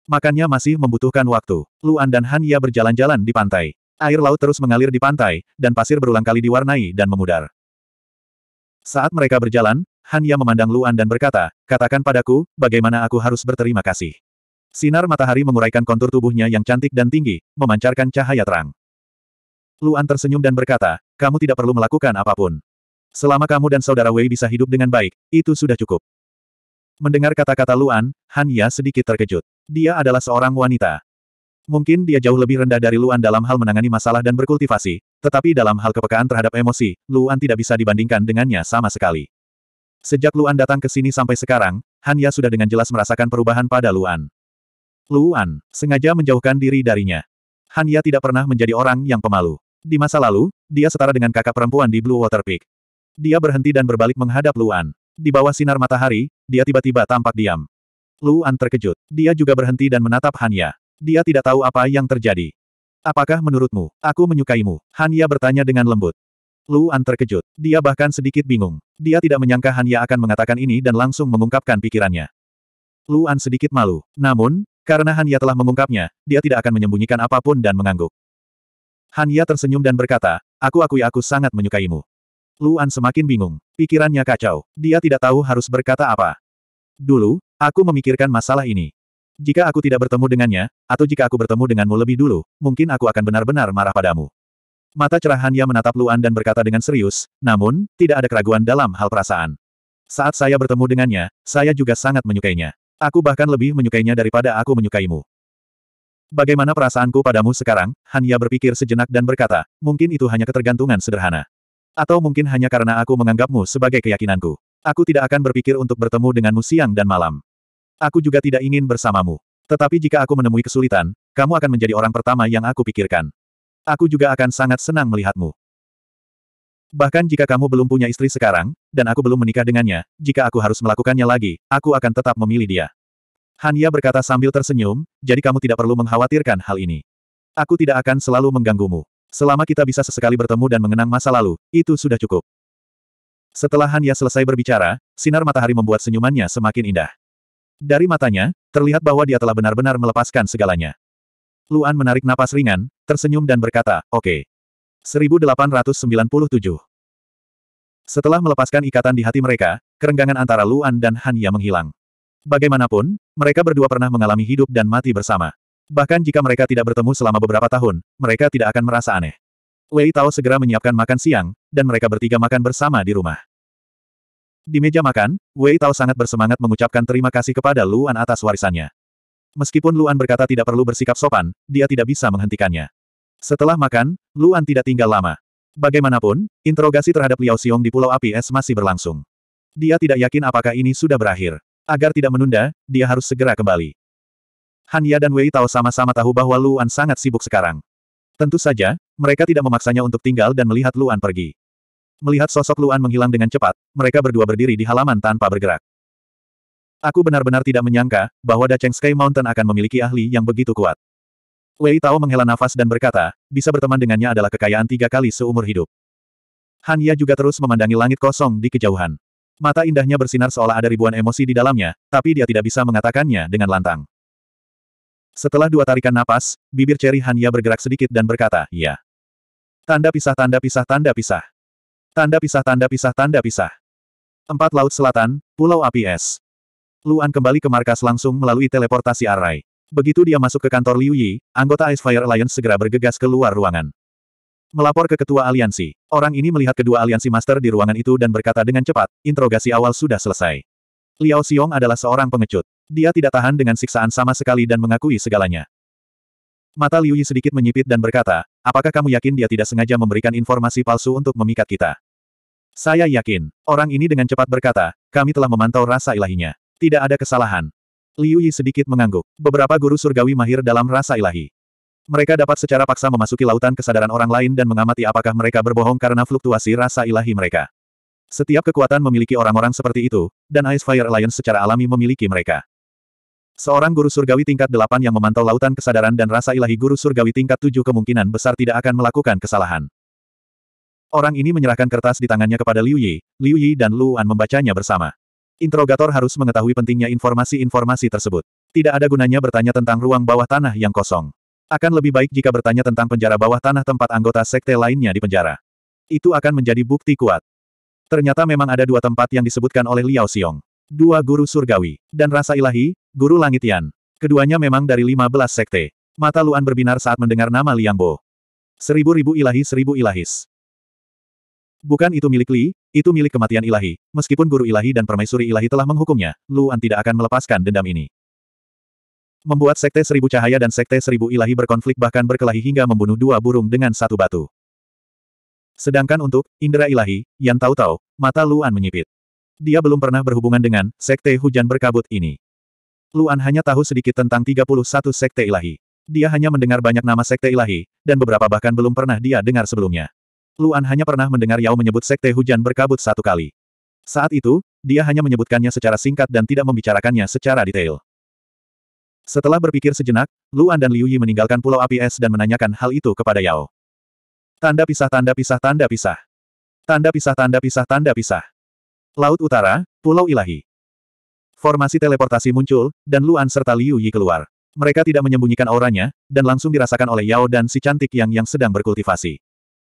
Makannya masih membutuhkan waktu. Luan dan Han Ya berjalan-jalan di pantai. Air laut terus mengalir di pantai, dan pasir berulang kali diwarnai dan memudar. Saat mereka berjalan, Han Ya memandang Luan dan berkata, katakan padaku, bagaimana aku harus berterima kasih. Sinar matahari menguraikan kontur tubuhnya yang cantik dan tinggi, memancarkan cahaya terang. Luan tersenyum dan berkata, kamu tidak perlu melakukan apapun. Selama kamu dan saudara Wei bisa hidup dengan baik, itu sudah cukup. Mendengar kata-kata Luan, Han Ya sedikit terkejut. Dia adalah seorang wanita. Mungkin dia jauh lebih rendah dari Luan dalam hal menangani masalah dan berkultivasi, tetapi dalam hal kepekaan terhadap emosi, Luan tidak bisa dibandingkan dengannya sama sekali. Sejak Luan datang ke sini sampai sekarang, Han Ya sudah dengan jelas merasakan perubahan pada Luan. Luan sengaja menjauhkan diri darinya. Han Ya tidak pernah menjadi orang yang pemalu. Di masa lalu, dia setara dengan kakak perempuan di Blue Water Peak. Dia berhenti dan berbalik menghadap Luan. Di bawah sinar matahari, dia tiba-tiba tampak diam. Luan terkejut. Dia juga berhenti dan menatap Hanya. Dia tidak tahu apa yang terjadi. Apakah menurutmu, aku menyukaimu? Hanya bertanya dengan lembut. Luan terkejut. Dia bahkan sedikit bingung. Dia tidak menyangka Hanya akan mengatakan ini dan langsung mengungkapkan pikirannya. Luan sedikit malu. Namun, karena Hanya telah mengungkapnya, dia tidak akan menyembunyikan apapun dan mengangguk. Han Ya tersenyum dan berkata, aku akui aku sangat menyukaimu. Luan semakin bingung. Pikirannya kacau. Dia tidak tahu harus berkata apa. Dulu, aku memikirkan masalah ini. Jika aku tidak bertemu dengannya, atau jika aku bertemu denganmu lebih dulu, mungkin aku akan benar-benar marah padamu. Mata cerah Han Ya menatap Luan dan berkata dengan serius, namun, tidak ada keraguan dalam hal perasaan. Saat saya bertemu dengannya, saya juga sangat menyukainya. Aku bahkan lebih menyukainya daripada aku menyukaimu. Bagaimana perasaanku padamu sekarang? Hanya berpikir sejenak dan berkata, mungkin itu hanya ketergantungan sederhana. Atau mungkin hanya karena aku menganggapmu sebagai keyakinanku. Aku tidak akan berpikir untuk bertemu denganmu siang dan malam. Aku juga tidak ingin bersamamu. Tetapi jika aku menemui kesulitan, kamu akan menjadi orang pertama yang aku pikirkan. Aku juga akan sangat senang melihatmu. Bahkan jika kamu belum punya istri sekarang, dan aku belum menikah dengannya, jika aku harus melakukannya lagi, aku akan tetap memilih dia. Hanya berkata sambil tersenyum, jadi kamu tidak perlu mengkhawatirkan hal ini. Aku tidak akan selalu mengganggumu. Selama kita bisa sesekali bertemu dan mengenang masa lalu, itu sudah cukup. Setelah Hanya selesai berbicara, sinar matahari membuat senyumannya semakin indah. Dari matanya, terlihat bahwa dia telah benar-benar melepaskan segalanya. Luan menarik napas ringan, tersenyum dan berkata, oke. Okay. 1897 Setelah melepaskan ikatan di hati mereka, kerenggangan antara Luan dan Hanya menghilang. Bagaimanapun, mereka berdua pernah mengalami hidup dan mati bersama. Bahkan jika mereka tidak bertemu selama beberapa tahun, mereka tidak akan merasa aneh. Wei Tao segera menyiapkan makan siang, dan mereka bertiga makan bersama di rumah. Di meja makan, Wei Tao sangat bersemangat mengucapkan terima kasih kepada Luan atas warisannya. Meskipun Luan berkata tidak perlu bersikap sopan, dia tidak bisa menghentikannya. Setelah makan, Luan tidak tinggal lama. Bagaimanapun, interogasi terhadap Liao Xiong di Pulau Api Es masih berlangsung. Dia tidak yakin apakah ini sudah berakhir. Agar tidak menunda, dia harus segera kembali. Han Ya dan Wei Tao sama-sama tahu bahwa Luan sangat sibuk sekarang. Tentu saja, mereka tidak memaksanya untuk tinggal dan melihat Luan pergi. Melihat sosok Luan menghilang dengan cepat, mereka berdua berdiri di halaman tanpa bergerak. Aku benar-benar tidak menyangka bahwa Dacheng Sky Mountain akan memiliki ahli yang begitu kuat. Wei Tao menghela nafas dan berkata, bisa berteman dengannya adalah kekayaan tiga kali seumur hidup. Han Ya juga terus memandangi langit kosong di kejauhan. Mata indahnya bersinar seolah ada ribuan emosi di dalamnya, tapi dia tidak bisa mengatakannya dengan lantang. Setelah dua tarikan napas, bibir Cherry Hanya bergerak sedikit dan berkata, ya. Tanda pisah tanda pisah tanda pisah. Tanda pisah tanda pisah tanda pisah. Empat Laut Selatan, Pulau Api Es. Luan kembali ke markas langsung melalui teleportasi Arai. Begitu dia masuk ke kantor Liu Yi, anggota Ice Fire Alliance segera bergegas keluar ruangan. Melapor ke ketua aliansi. Orang ini melihat kedua aliansi master di ruangan itu dan berkata dengan cepat, interogasi awal sudah selesai. Liao Xiong adalah seorang pengecut. Dia tidak tahan dengan siksaan sama sekali dan mengakui segalanya. Mata Liu Yi sedikit menyipit dan berkata, apakah kamu yakin dia tidak sengaja memberikan informasi palsu untuk memikat kita? Saya yakin. Orang ini dengan cepat berkata, kami telah memantau rasa ilahinya. Tidak ada kesalahan. Liu Yi sedikit mengangguk. Beberapa guru surgawi mahir dalam rasa ilahi. Mereka dapat secara paksa memasuki lautan kesadaran orang lain dan mengamati apakah mereka berbohong karena fluktuasi rasa ilahi mereka. Setiap kekuatan memiliki orang-orang seperti itu, dan Ice Fire Alliance secara alami memiliki mereka. Seorang guru surgawi tingkat 8 yang memantau lautan kesadaran dan rasa ilahi guru surgawi tingkat 7 kemungkinan besar tidak akan melakukan kesalahan. Orang ini menyerahkan kertas di tangannya kepada Liu Yi, Liu Yi dan Lu Luan membacanya bersama. Interogator harus mengetahui pentingnya informasi-informasi tersebut. Tidak ada gunanya bertanya tentang ruang bawah tanah yang kosong. Akan lebih baik jika bertanya tentang penjara bawah tanah tempat anggota sekte lainnya di penjara. Itu akan menjadi bukti kuat. Ternyata memang ada dua tempat yang disebutkan oleh Liao Xiong. Dua guru surgawi, dan rasa ilahi, guru langitian. Keduanya memang dari lima belas sekte. Mata Luan berbinar saat mendengar nama Liang Bo. Seribu-ribu ilahi seribu ilahis. Bukan itu milik Li, itu milik kematian ilahi. Meskipun guru ilahi dan permaisuri ilahi telah menghukumnya, Luan tidak akan melepaskan dendam ini. Membuat Sekte Seribu Cahaya dan Sekte Seribu Ilahi berkonflik bahkan berkelahi hingga membunuh dua burung dengan satu batu. Sedangkan untuk Indra Ilahi, yang tahu-tahu, mata Luan menyipit. Dia belum pernah berhubungan dengan Sekte Hujan Berkabut ini. Luan hanya tahu sedikit tentang 31 Sekte Ilahi. Dia hanya mendengar banyak nama Sekte Ilahi, dan beberapa bahkan belum pernah dia dengar sebelumnya. Luan hanya pernah mendengar Yao menyebut Sekte Hujan Berkabut satu kali. Saat itu, dia hanya menyebutkannya secara singkat dan tidak membicarakannya secara detail. Setelah berpikir sejenak, Luan dan Liu Yi meninggalkan pulau api es dan menanyakan hal itu kepada Yao. Tanda pisah tanda pisah tanda pisah. Tanda pisah tanda pisah tanda pisah. Laut Utara, Pulau Ilahi. Formasi teleportasi muncul, dan Luan serta Liu Yi keluar. Mereka tidak menyembunyikan auranya, dan langsung dirasakan oleh Yao dan si cantik yang yang sedang berkultivasi.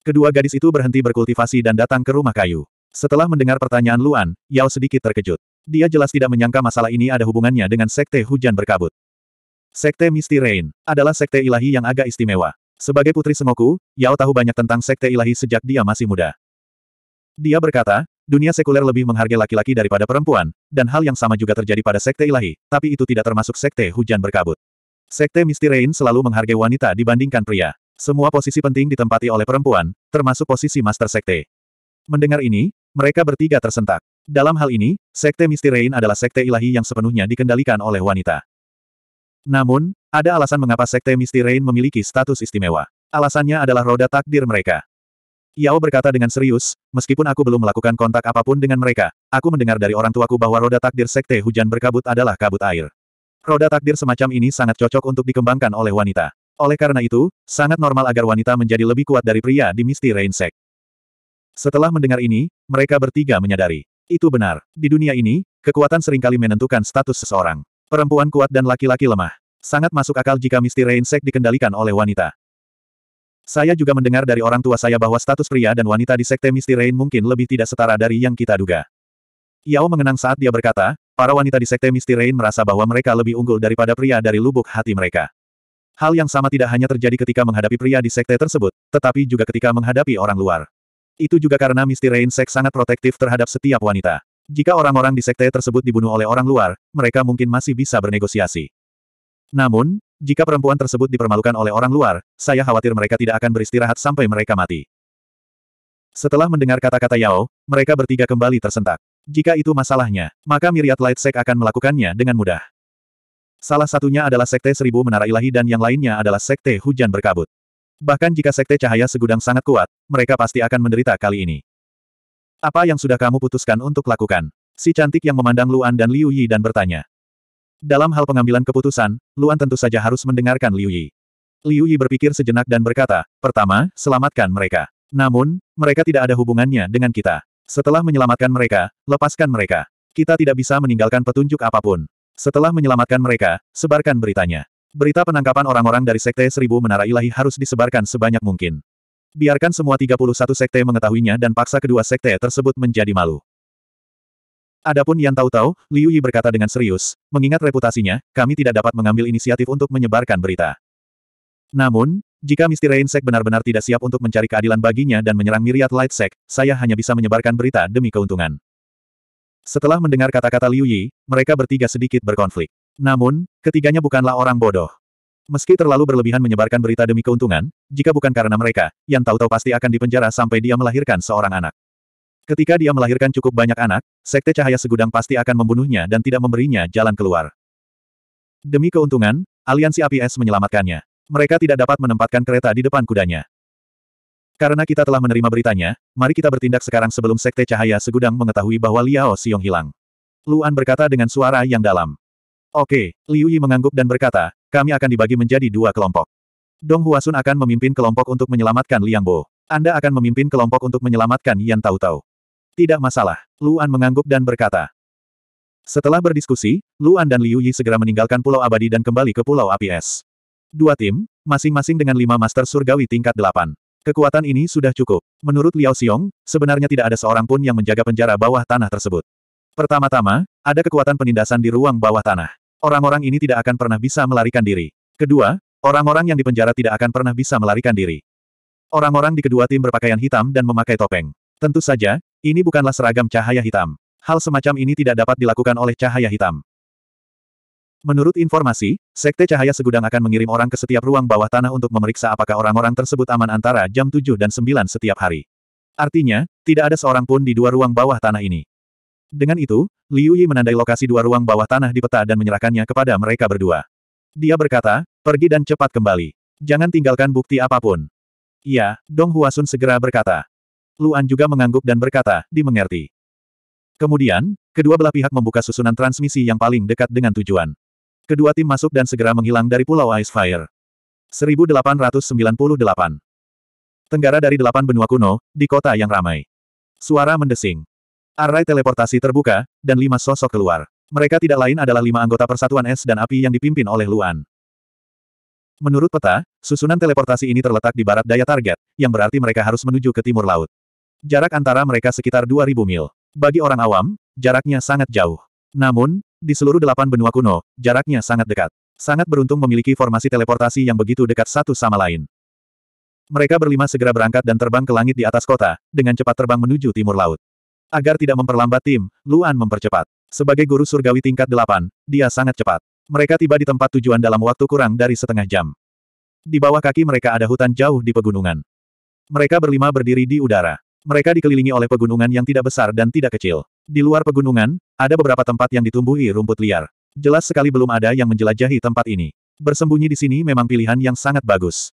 Kedua gadis itu berhenti berkultivasi dan datang ke rumah kayu. Setelah mendengar pertanyaan Luan, Yao sedikit terkejut. Dia jelas tidak menyangka masalah ini ada hubungannya dengan sekte hujan berkabut. Sekte Misty Rain adalah sekte ilahi yang agak istimewa. Sebagai putri Sengoku, Yao tahu banyak tentang sekte ilahi sejak dia masih muda. Dia berkata, dunia sekuler lebih menghargai laki-laki daripada perempuan, dan hal yang sama juga terjadi pada sekte ilahi, tapi itu tidak termasuk sekte hujan berkabut. Sekte Misty Rain selalu menghargai wanita dibandingkan pria. Semua posisi penting ditempati oleh perempuan, termasuk posisi master sekte. Mendengar ini, mereka bertiga tersentak. Dalam hal ini, Sekte Misty Rain adalah sekte ilahi yang sepenuhnya dikendalikan oleh wanita. Namun, ada alasan mengapa Sekte Misty Rain memiliki status istimewa. Alasannya adalah roda takdir mereka. Yao berkata dengan serius, meskipun aku belum melakukan kontak apapun dengan mereka, aku mendengar dari orang tuaku bahwa roda takdir Sekte Hujan Berkabut adalah kabut air. Roda takdir semacam ini sangat cocok untuk dikembangkan oleh wanita. Oleh karena itu, sangat normal agar wanita menjadi lebih kuat dari pria di Misty Rain Sek. Setelah mendengar ini, mereka bertiga menyadari. Itu benar. Di dunia ini, kekuatan seringkali menentukan status seseorang. Perempuan kuat dan laki-laki lemah. Sangat masuk akal jika misteri insek dikendalikan oleh wanita. Saya juga mendengar dari orang tua saya bahwa status pria dan wanita di sekte Misty Rain mungkin lebih tidak setara dari yang kita duga. Yao mengenang saat dia berkata, para wanita di sekte Misty Rain merasa bahwa mereka lebih unggul daripada pria dari lubuk hati mereka. Hal yang sama tidak hanya terjadi ketika menghadapi pria di sekte tersebut, tetapi juga ketika menghadapi orang luar. Itu juga karena Misty Rain Sek sangat protektif terhadap setiap wanita. Jika orang-orang di sekte tersebut dibunuh oleh orang luar, mereka mungkin masih bisa bernegosiasi. Namun, jika perempuan tersebut dipermalukan oleh orang luar, saya khawatir mereka tidak akan beristirahat sampai mereka mati. Setelah mendengar kata-kata Yao, mereka bertiga kembali tersentak. Jika itu masalahnya, maka Myriad Light Sek akan melakukannya dengan mudah. Salah satunya adalah Sekte Seribu Menara Ilahi dan yang lainnya adalah Sekte Hujan Berkabut. Bahkan jika Sekte Cahaya Segudang sangat kuat, mereka pasti akan menderita kali ini. Apa yang sudah kamu putuskan untuk lakukan? Si cantik yang memandang Luan dan Liu Yi dan bertanya. Dalam hal pengambilan keputusan, Luan tentu saja harus mendengarkan Liu Yi. Liu Yi berpikir sejenak dan berkata, pertama, selamatkan mereka. Namun, mereka tidak ada hubungannya dengan kita. Setelah menyelamatkan mereka, lepaskan mereka. Kita tidak bisa meninggalkan petunjuk apapun. Setelah menyelamatkan mereka, sebarkan beritanya. Berita penangkapan orang-orang dari Sekte Seribu Menara Ilahi harus disebarkan sebanyak mungkin. Biarkan semua 31 sekte mengetahuinya dan paksa kedua sekte tersebut menjadi malu. Adapun yang Tahu-Tahu, Liu Yi berkata dengan serius, mengingat reputasinya, kami tidak dapat mengambil inisiatif untuk menyebarkan berita. Namun, jika Misty Rain Sek benar-benar tidak siap untuk mencari keadilan baginya dan menyerang Myriad Light Sek, saya hanya bisa menyebarkan berita demi keuntungan. Setelah mendengar kata-kata Liu Yi, mereka bertiga sedikit berkonflik. Namun, ketiganya bukanlah orang bodoh. Meski terlalu berlebihan menyebarkan berita demi keuntungan, jika bukan karena mereka, yang tahu-tahu pasti akan dipenjara sampai dia melahirkan seorang anak. Ketika dia melahirkan cukup banyak anak, Sekte Cahaya Segudang pasti akan membunuhnya dan tidak memberinya jalan keluar. Demi keuntungan, aliansi APS menyelamatkannya. Mereka tidak dapat menempatkan kereta di depan kudanya. Karena kita telah menerima beritanya, mari kita bertindak sekarang sebelum Sekte Cahaya Segudang mengetahui bahwa Liao Xiong hilang. Luan berkata dengan suara yang dalam. Oke, Liu Yi mengangguk dan berkata, kami akan dibagi menjadi dua kelompok. Dong Huasun akan memimpin kelompok untuk menyelamatkan Liang Bo. Anda akan memimpin kelompok untuk menyelamatkan Yan Tau Tau. Tidak masalah, Luan mengangguk dan berkata. Setelah berdiskusi, Luan dan Liu Yi segera meninggalkan Pulau Abadi dan kembali ke Pulau Api Es. Dua tim, masing-masing dengan lima master surgawi tingkat delapan. Kekuatan ini sudah cukup. Menurut Liao Xiong, sebenarnya tidak ada seorang pun yang menjaga penjara bawah tanah tersebut. Pertama-tama, ada kekuatan penindasan di ruang bawah tanah. Orang-orang ini tidak akan pernah bisa melarikan diri. Kedua, orang-orang yang dipenjara tidak akan pernah bisa melarikan diri. Orang-orang di kedua tim berpakaian hitam dan memakai topeng. Tentu saja, ini bukanlah seragam cahaya hitam. Hal semacam ini tidak dapat dilakukan oleh cahaya hitam. Menurut informasi, Sekte Cahaya Segudang akan mengirim orang ke setiap ruang bawah tanah untuk memeriksa apakah orang-orang tersebut aman antara jam 7 dan 9 setiap hari. Artinya, tidak ada seorang pun di dua ruang bawah tanah ini. Dengan itu, Liu Yi menandai lokasi dua ruang bawah tanah di peta dan menyerahkannya kepada mereka berdua. Dia berkata, pergi dan cepat kembali. Jangan tinggalkan bukti apapun. Ya, Dong Huasun segera berkata. Luan juga mengangguk dan berkata, dimengerti. Kemudian, kedua belah pihak membuka susunan transmisi yang paling dekat dengan tujuan. Kedua tim masuk dan segera menghilang dari Pulau Ice Fire. 1898 Tenggara dari delapan benua kuno, di kota yang ramai. Suara mendesing. Array teleportasi terbuka, dan lima sosok keluar. Mereka tidak lain adalah lima anggota Persatuan Es dan Api yang dipimpin oleh Luan. Menurut peta, susunan teleportasi ini terletak di barat daya target, yang berarti mereka harus menuju ke timur laut. Jarak antara mereka sekitar 2000 mil. Bagi orang awam, jaraknya sangat jauh. Namun, di seluruh delapan benua kuno, jaraknya sangat dekat. Sangat beruntung memiliki formasi teleportasi yang begitu dekat satu sama lain. Mereka berlima segera berangkat dan terbang ke langit di atas kota, dengan cepat terbang menuju timur laut. Agar tidak memperlambat tim, Luan mempercepat. Sebagai guru surgawi tingkat delapan, dia sangat cepat. Mereka tiba di tempat tujuan dalam waktu kurang dari setengah jam. Di bawah kaki mereka ada hutan jauh di pegunungan. Mereka berlima berdiri di udara. Mereka dikelilingi oleh pegunungan yang tidak besar dan tidak kecil. Di luar pegunungan, ada beberapa tempat yang ditumbuhi rumput liar. Jelas sekali belum ada yang menjelajahi tempat ini. Bersembunyi di sini memang pilihan yang sangat bagus.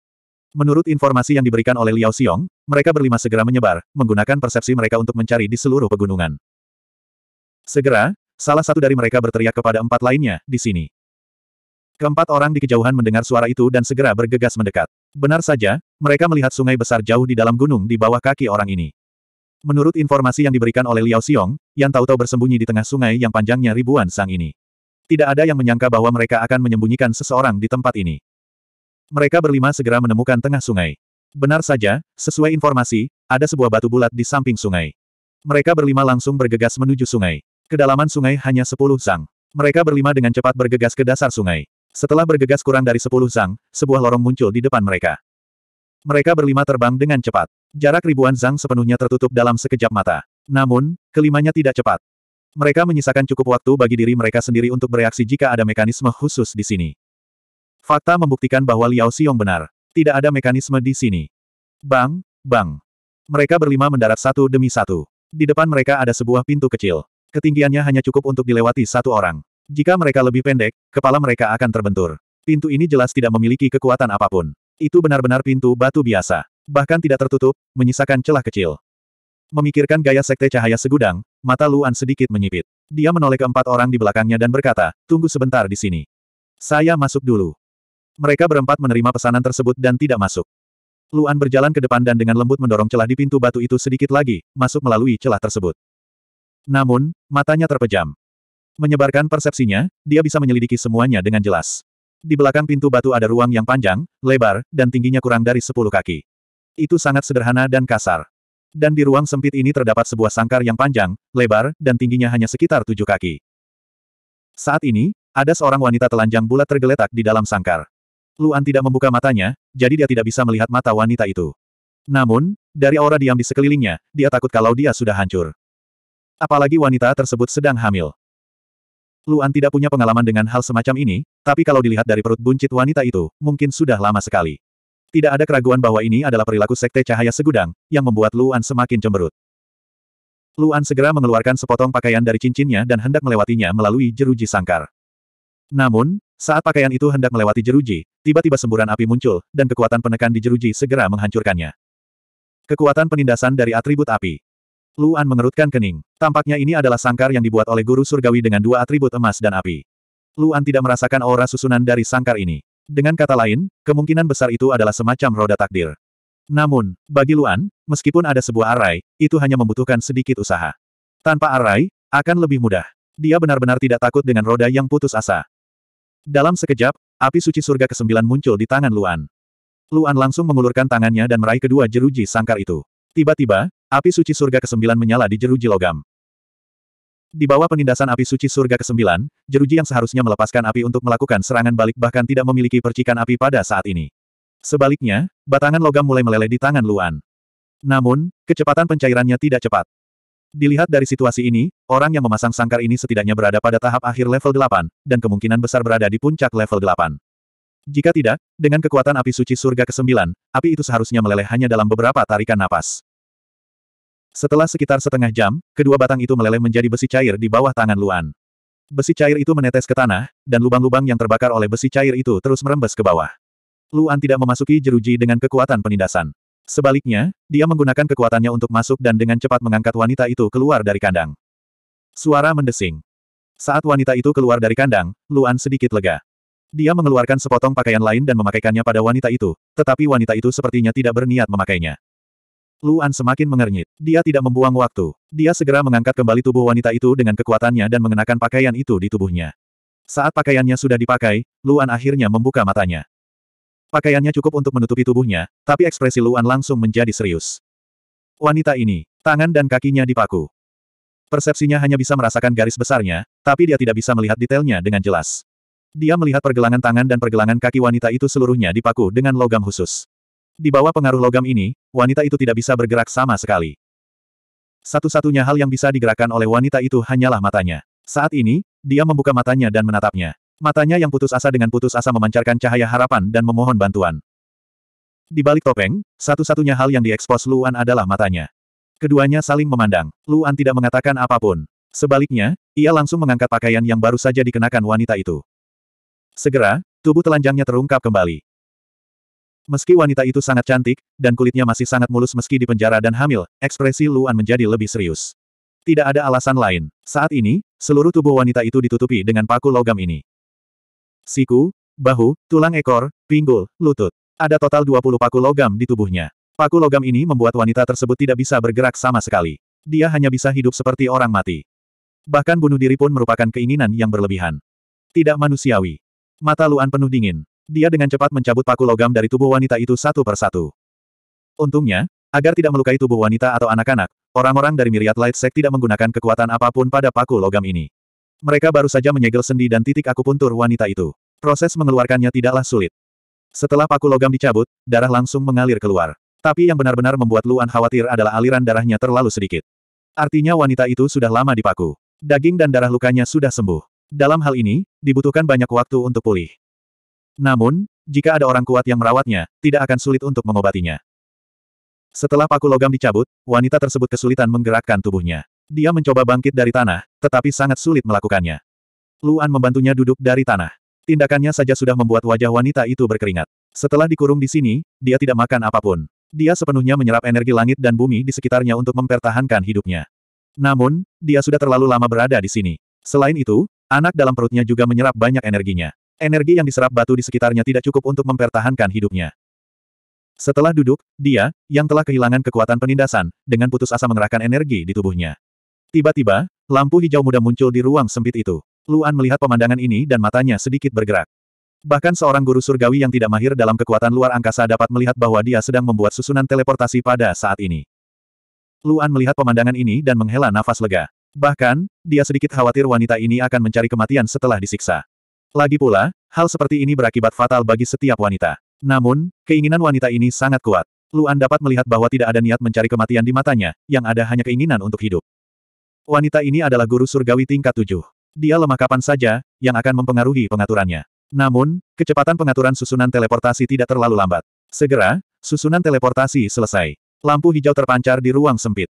Menurut informasi yang diberikan oleh Liao Xiong, mereka berlima segera menyebar, menggunakan persepsi mereka untuk mencari di seluruh pegunungan. Segera, salah satu dari mereka berteriak kepada empat lainnya, di sini. Keempat orang di kejauhan mendengar suara itu dan segera bergegas mendekat. Benar saja, mereka melihat sungai besar jauh di dalam gunung di bawah kaki orang ini. Menurut informasi yang diberikan oleh Liao Xiong, yang tahu-tahu bersembunyi di tengah sungai yang panjangnya ribuan sang ini. Tidak ada yang menyangka bahwa mereka akan menyembunyikan seseorang di tempat ini. Mereka berlima segera menemukan tengah sungai. Benar saja, sesuai informasi, ada sebuah batu bulat di samping sungai. Mereka berlima langsung bergegas menuju sungai. Kedalaman sungai hanya sepuluh zang. Mereka berlima dengan cepat bergegas ke dasar sungai. Setelah bergegas kurang dari sepuluh zang, sebuah lorong muncul di depan mereka. Mereka berlima terbang dengan cepat. Jarak ribuan zang sepenuhnya tertutup dalam sekejap mata. Namun, kelimanya tidak cepat. Mereka menyisakan cukup waktu bagi diri mereka sendiri untuk bereaksi jika ada mekanisme khusus di sini. Fakta membuktikan bahwa Liao Xiong benar. Tidak ada mekanisme di sini. Bang, bang. Mereka berlima mendarat satu demi satu. Di depan mereka ada sebuah pintu kecil. Ketinggiannya hanya cukup untuk dilewati satu orang. Jika mereka lebih pendek, kepala mereka akan terbentur. Pintu ini jelas tidak memiliki kekuatan apapun. Itu benar-benar pintu batu biasa. Bahkan tidak tertutup, menyisakan celah kecil. Memikirkan gaya sekte cahaya segudang, mata Luan sedikit menyipit. Dia menoleh keempat orang di belakangnya dan berkata, tunggu sebentar di sini. Saya masuk dulu. Mereka berempat menerima pesanan tersebut dan tidak masuk. Luan berjalan ke depan dan dengan lembut mendorong celah di pintu batu itu sedikit lagi, masuk melalui celah tersebut. Namun, matanya terpejam. Menyebarkan persepsinya, dia bisa menyelidiki semuanya dengan jelas. Di belakang pintu batu ada ruang yang panjang, lebar, dan tingginya kurang dari 10 kaki. Itu sangat sederhana dan kasar. Dan di ruang sempit ini terdapat sebuah sangkar yang panjang, lebar, dan tingginya hanya sekitar tujuh kaki. Saat ini, ada seorang wanita telanjang bulat tergeletak di dalam sangkar. Luan tidak membuka matanya, jadi dia tidak bisa melihat mata wanita itu. Namun, dari aura diam di sekelilingnya, dia takut kalau dia sudah hancur. Apalagi wanita tersebut sedang hamil. Luan tidak punya pengalaman dengan hal semacam ini, tapi kalau dilihat dari perut buncit wanita itu, mungkin sudah lama sekali. Tidak ada keraguan bahwa ini adalah perilaku sekte cahaya segudang, yang membuat Luan semakin cemberut. Luan segera mengeluarkan sepotong pakaian dari cincinnya dan hendak melewatinya melalui jeruji sangkar. Namun, saat pakaian itu hendak melewati jeruji, tiba-tiba semburan api muncul, dan kekuatan penekan di jeruji segera menghancurkannya. Kekuatan penindasan dari atribut api. Luan mengerutkan kening. Tampaknya ini adalah sangkar yang dibuat oleh guru surgawi dengan dua atribut emas dan api. Luan tidak merasakan aura susunan dari sangkar ini. Dengan kata lain, kemungkinan besar itu adalah semacam roda takdir. Namun, bagi Luan, meskipun ada sebuah arai, itu hanya membutuhkan sedikit usaha. Tanpa arai, akan lebih mudah. Dia benar-benar tidak takut dengan roda yang putus asa. Dalam sekejap, api suci surga ke ke-9 muncul di tangan Luan. Luan langsung mengulurkan tangannya dan meraih kedua jeruji sangkar itu. Tiba-tiba, api suci surga ke ke-9 menyala di jeruji logam. Di bawah penindasan api suci surga ke ke-9, jeruji yang seharusnya melepaskan api untuk melakukan serangan balik bahkan tidak memiliki percikan api pada saat ini. Sebaliknya, batangan logam mulai meleleh di tangan Luan. Namun, kecepatan pencairannya tidak cepat. Dilihat dari situasi ini, orang yang memasang sangkar ini setidaknya berada pada tahap akhir level 8, dan kemungkinan besar berada di puncak level 8. Jika tidak, dengan kekuatan api suci surga ke-9, api itu seharusnya meleleh hanya dalam beberapa tarikan napas. Setelah sekitar setengah jam, kedua batang itu meleleh menjadi besi cair di bawah tangan Luan. Besi cair itu menetes ke tanah, dan lubang-lubang yang terbakar oleh besi cair itu terus merembes ke bawah. Luan tidak memasuki jeruji dengan kekuatan penindasan. Sebaliknya, dia menggunakan kekuatannya untuk masuk dan dengan cepat mengangkat wanita itu keluar dari kandang. Suara mendesing. Saat wanita itu keluar dari kandang, Luan sedikit lega. Dia mengeluarkan sepotong pakaian lain dan memakaikannya pada wanita itu, tetapi wanita itu sepertinya tidak berniat memakainya. Luan semakin mengernyit. Dia tidak membuang waktu. Dia segera mengangkat kembali tubuh wanita itu dengan kekuatannya dan mengenakan pakaian itu di tubuhnya. Saat pakaiannya sudah dipakai, Luan akhirnya membuka matanya. Pakaiannya cukup untuk menutupi tubuhnya, tapi ekspresi Luan langsung menjadi serius. Wanita ini, tangan dan kakinya dipaku. Persepsinya hanya bisa merasakan garis besarnya, tapi dia tidak bisa melihat detailnya dengan jelas. Dia melihat pergelangan tangan dan pergelangan kaki wanita itu seluruhnya dipaku dengan logam khusus. Di bawah pengaruh logam ini, wanita itu tidak bisa bergerak sama sekali. Satu-satunya hal yang bisa digerakkan oleh wanita itu hanyalah matanya. Saat ini, dia membuka matanya dan menatapnya. Matanya yang putus asa dengan putus asa memancarkan cahaya harapan dan memohon bantuan. Di balik topeng, satu-satunya hal yang diekspos Luan adalah matanya. Keduanya saling memandang. Luan tidak mengatakan apapun. Sebaliknya, ia langsung mengangkat pakaian yang baru saja dikenakan wanita itu. Segera, tubuh telanjangnya terungkap kembali. Meski wanita itu sangat cantik, dan kulitnya masih sangat mulus meski di penjara dan hamil, ekspresi Luan menjadi lebih serius. Tidak ada alasan lain. Saat ini, seluruh tubuh wanita itu ditutupi dengan paku logam ini siku, bahu, tulang ekor, pinggul, lutut. Ada total 20 paku logam di tubuhnya. Paku logam ini membuat wanita tersebut tidak bisa bergerak sama sekali. Dia hanya bisa hidup seperti orang mati. Bahkan bunuh diri pun merupakan keinginan yang berlebihan. Tidak manusiawi. Mata Luan penuh dingin. Dia dengan cepat mencabut paku logam dari tubuh wanita itu satu persatu. Untungnya, agar tidak melukai tubuh wanita atau anak-anak, orang-orang dari Myriad Light Sect tidak menggunakan kekuatan apapun pada paku logam ini. Mereka baru saja menyegel sendi dan titik akupuntur wanita itu. Proses mengeluarkannya tidaklah sulit. Setelah paku logam dicabut, darah langsung mengalir keluar. Tapi yang benar-benar membuat Luan khawatir adalah aliran darahnya terlalu sedikit. Artinya wanita itu sudah lama dipaku. Daging dan darah lukanya sudah sembuh. Dalam hal ini, dibutuhkan banyak waktu untuk pulih. Namun, jika ada orang kuat yang merawatnya, tidak akan sulit untuk mengobatinya. Setelah paku logam dicabut, wanita tersebut kesulitan menggerakkan tubuhnya. Dia mencoba bangkit dari tanah, tetapi sangat sulit melakukannya. Luan membantunya duduk dari tanah. Tindakannya saja sudah membuat wajah wanita itu berkeringat. Setelah dikurung di sini, dia tidak makan apapun. Dia sepenuhnya menyerap energi langit dan bumi di sekitarnya untuk mempertahankan hidupnya. Namun, dia sudah terlalu lama berada di sini. Selain itu, anak dalam perutnya juga menyerap banyak energinya. Energi yang diserap batu di sekitarnya tidak cukup untuk mempertahankan hidupnya. Setelah duduk, dia, yang telah kehilangan kekuatan penindasan, dengan putus asa mengerahkan energi di tubuhnya. Tiba-tiba, lampu hijau muda muncul di ruang sempit itu. Luan melihat pemandangan ini dan matanya sedikit bergerak. Bahkan seorang guru surgawi yang tidak mahir dalam kekuatan luar angkasa dapat melihat bahwa dia sedang membuat susunan teleportasi pada saat ini. Luan melihat pemandangan ini dan menghela nafas lega. Bahkan, dia sedikit khawatir wanita ini akan mencari kematian setelah disiksa. Lagi pula, hal seperti ini berakibat fatal bagi setiap wanita. Namun, keinginan wanita ini sangat kuat. Luan dapat melihat bahwa tidak ada niat mencari kematian di matanya, yang ada hanya keinginan untuk hidup. Wanita ini adalah guru surgawi tingkat tujuh. Dia lemah kapan saja, yang akan mempengaruhi pengaturannya. Namun, kecepatan pengaturan susunan teleportasi tidak terlalu lambat. Segera, susunan teleportasi selesai. Lampu hijau terpancar di ruang sempit.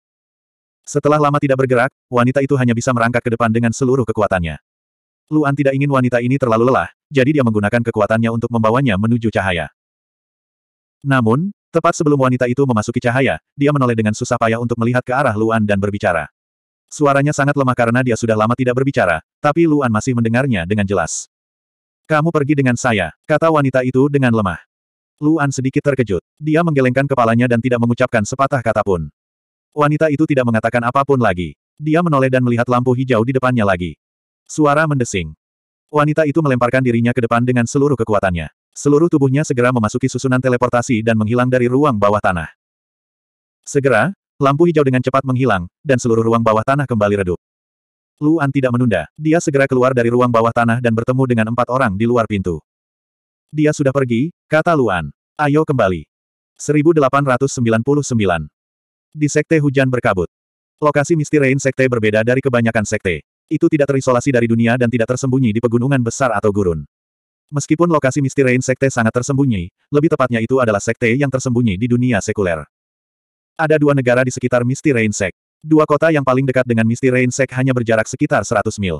Setelah lama tidak bergerak, wanita itu hanya bisa merangkak ke depan dengan seluruh kekuatannya. Luan tidak ingin wanita ini terlalu lelah, jadi dia menggunakan kekuatannya untuk membawanya menuju cahaya. Namun, tepat sebelum wanita itu memasuki cahaya, dia menoleh dengan susah payah untuk melihat ke arah Luan dan berbicara. Suaranya sangat lemah karena dia sudah lama tidak berbicara, tapi Luan masih mendengarnya dengan jelas. Kamu pergi dengan saya, kata wanita itu dengan lemah. Luan sedikit terkejut. Dia menggelengkan kepalanya dan tidak mengucapkan sepatah kata pun. Wanita itu tidak mengatakan apapun lagi. Dia menoleh dan melihat lampu hijau di depannya lagi. Suara mendesing. Wanita itu melemparkan dirinya ke depan dengan seluruh kekuatannya. Seluruh tubuhnya segera memasuki susunan teleportasi dan menghilang dari ruang bawah tanah. Segera, Lampu hijau dengan cepat menghilang, dan seluruh ruang bawah tanah kembali redup. Luan tidak menunda, dia segera keluar dari ruang bawah tanah dan bertemu dengan empat orang di luar pintu. Dia sudah pergi, kata Luan. Ayo kembali. 1899. Di Sekte Hujan Berkabut. Lokasi Misty Rain Sekte berbeda dari kebanyakan sekte. Itu tidak terisolasi dari dunia dan tidak tersembunyi di pegunungan besar atau gurun. Meskipun lokasi Misty Rain Sekte sangat tersembunyi, lebih tepatnya itu adalah sekte yang tersembunyi di dunia sekuler. Ada dua negara di sekitar Misty Rain Sect. Dua kota yang paling dekat dengan Misty Rain Sect hanya berjarak sekitar 100 mil.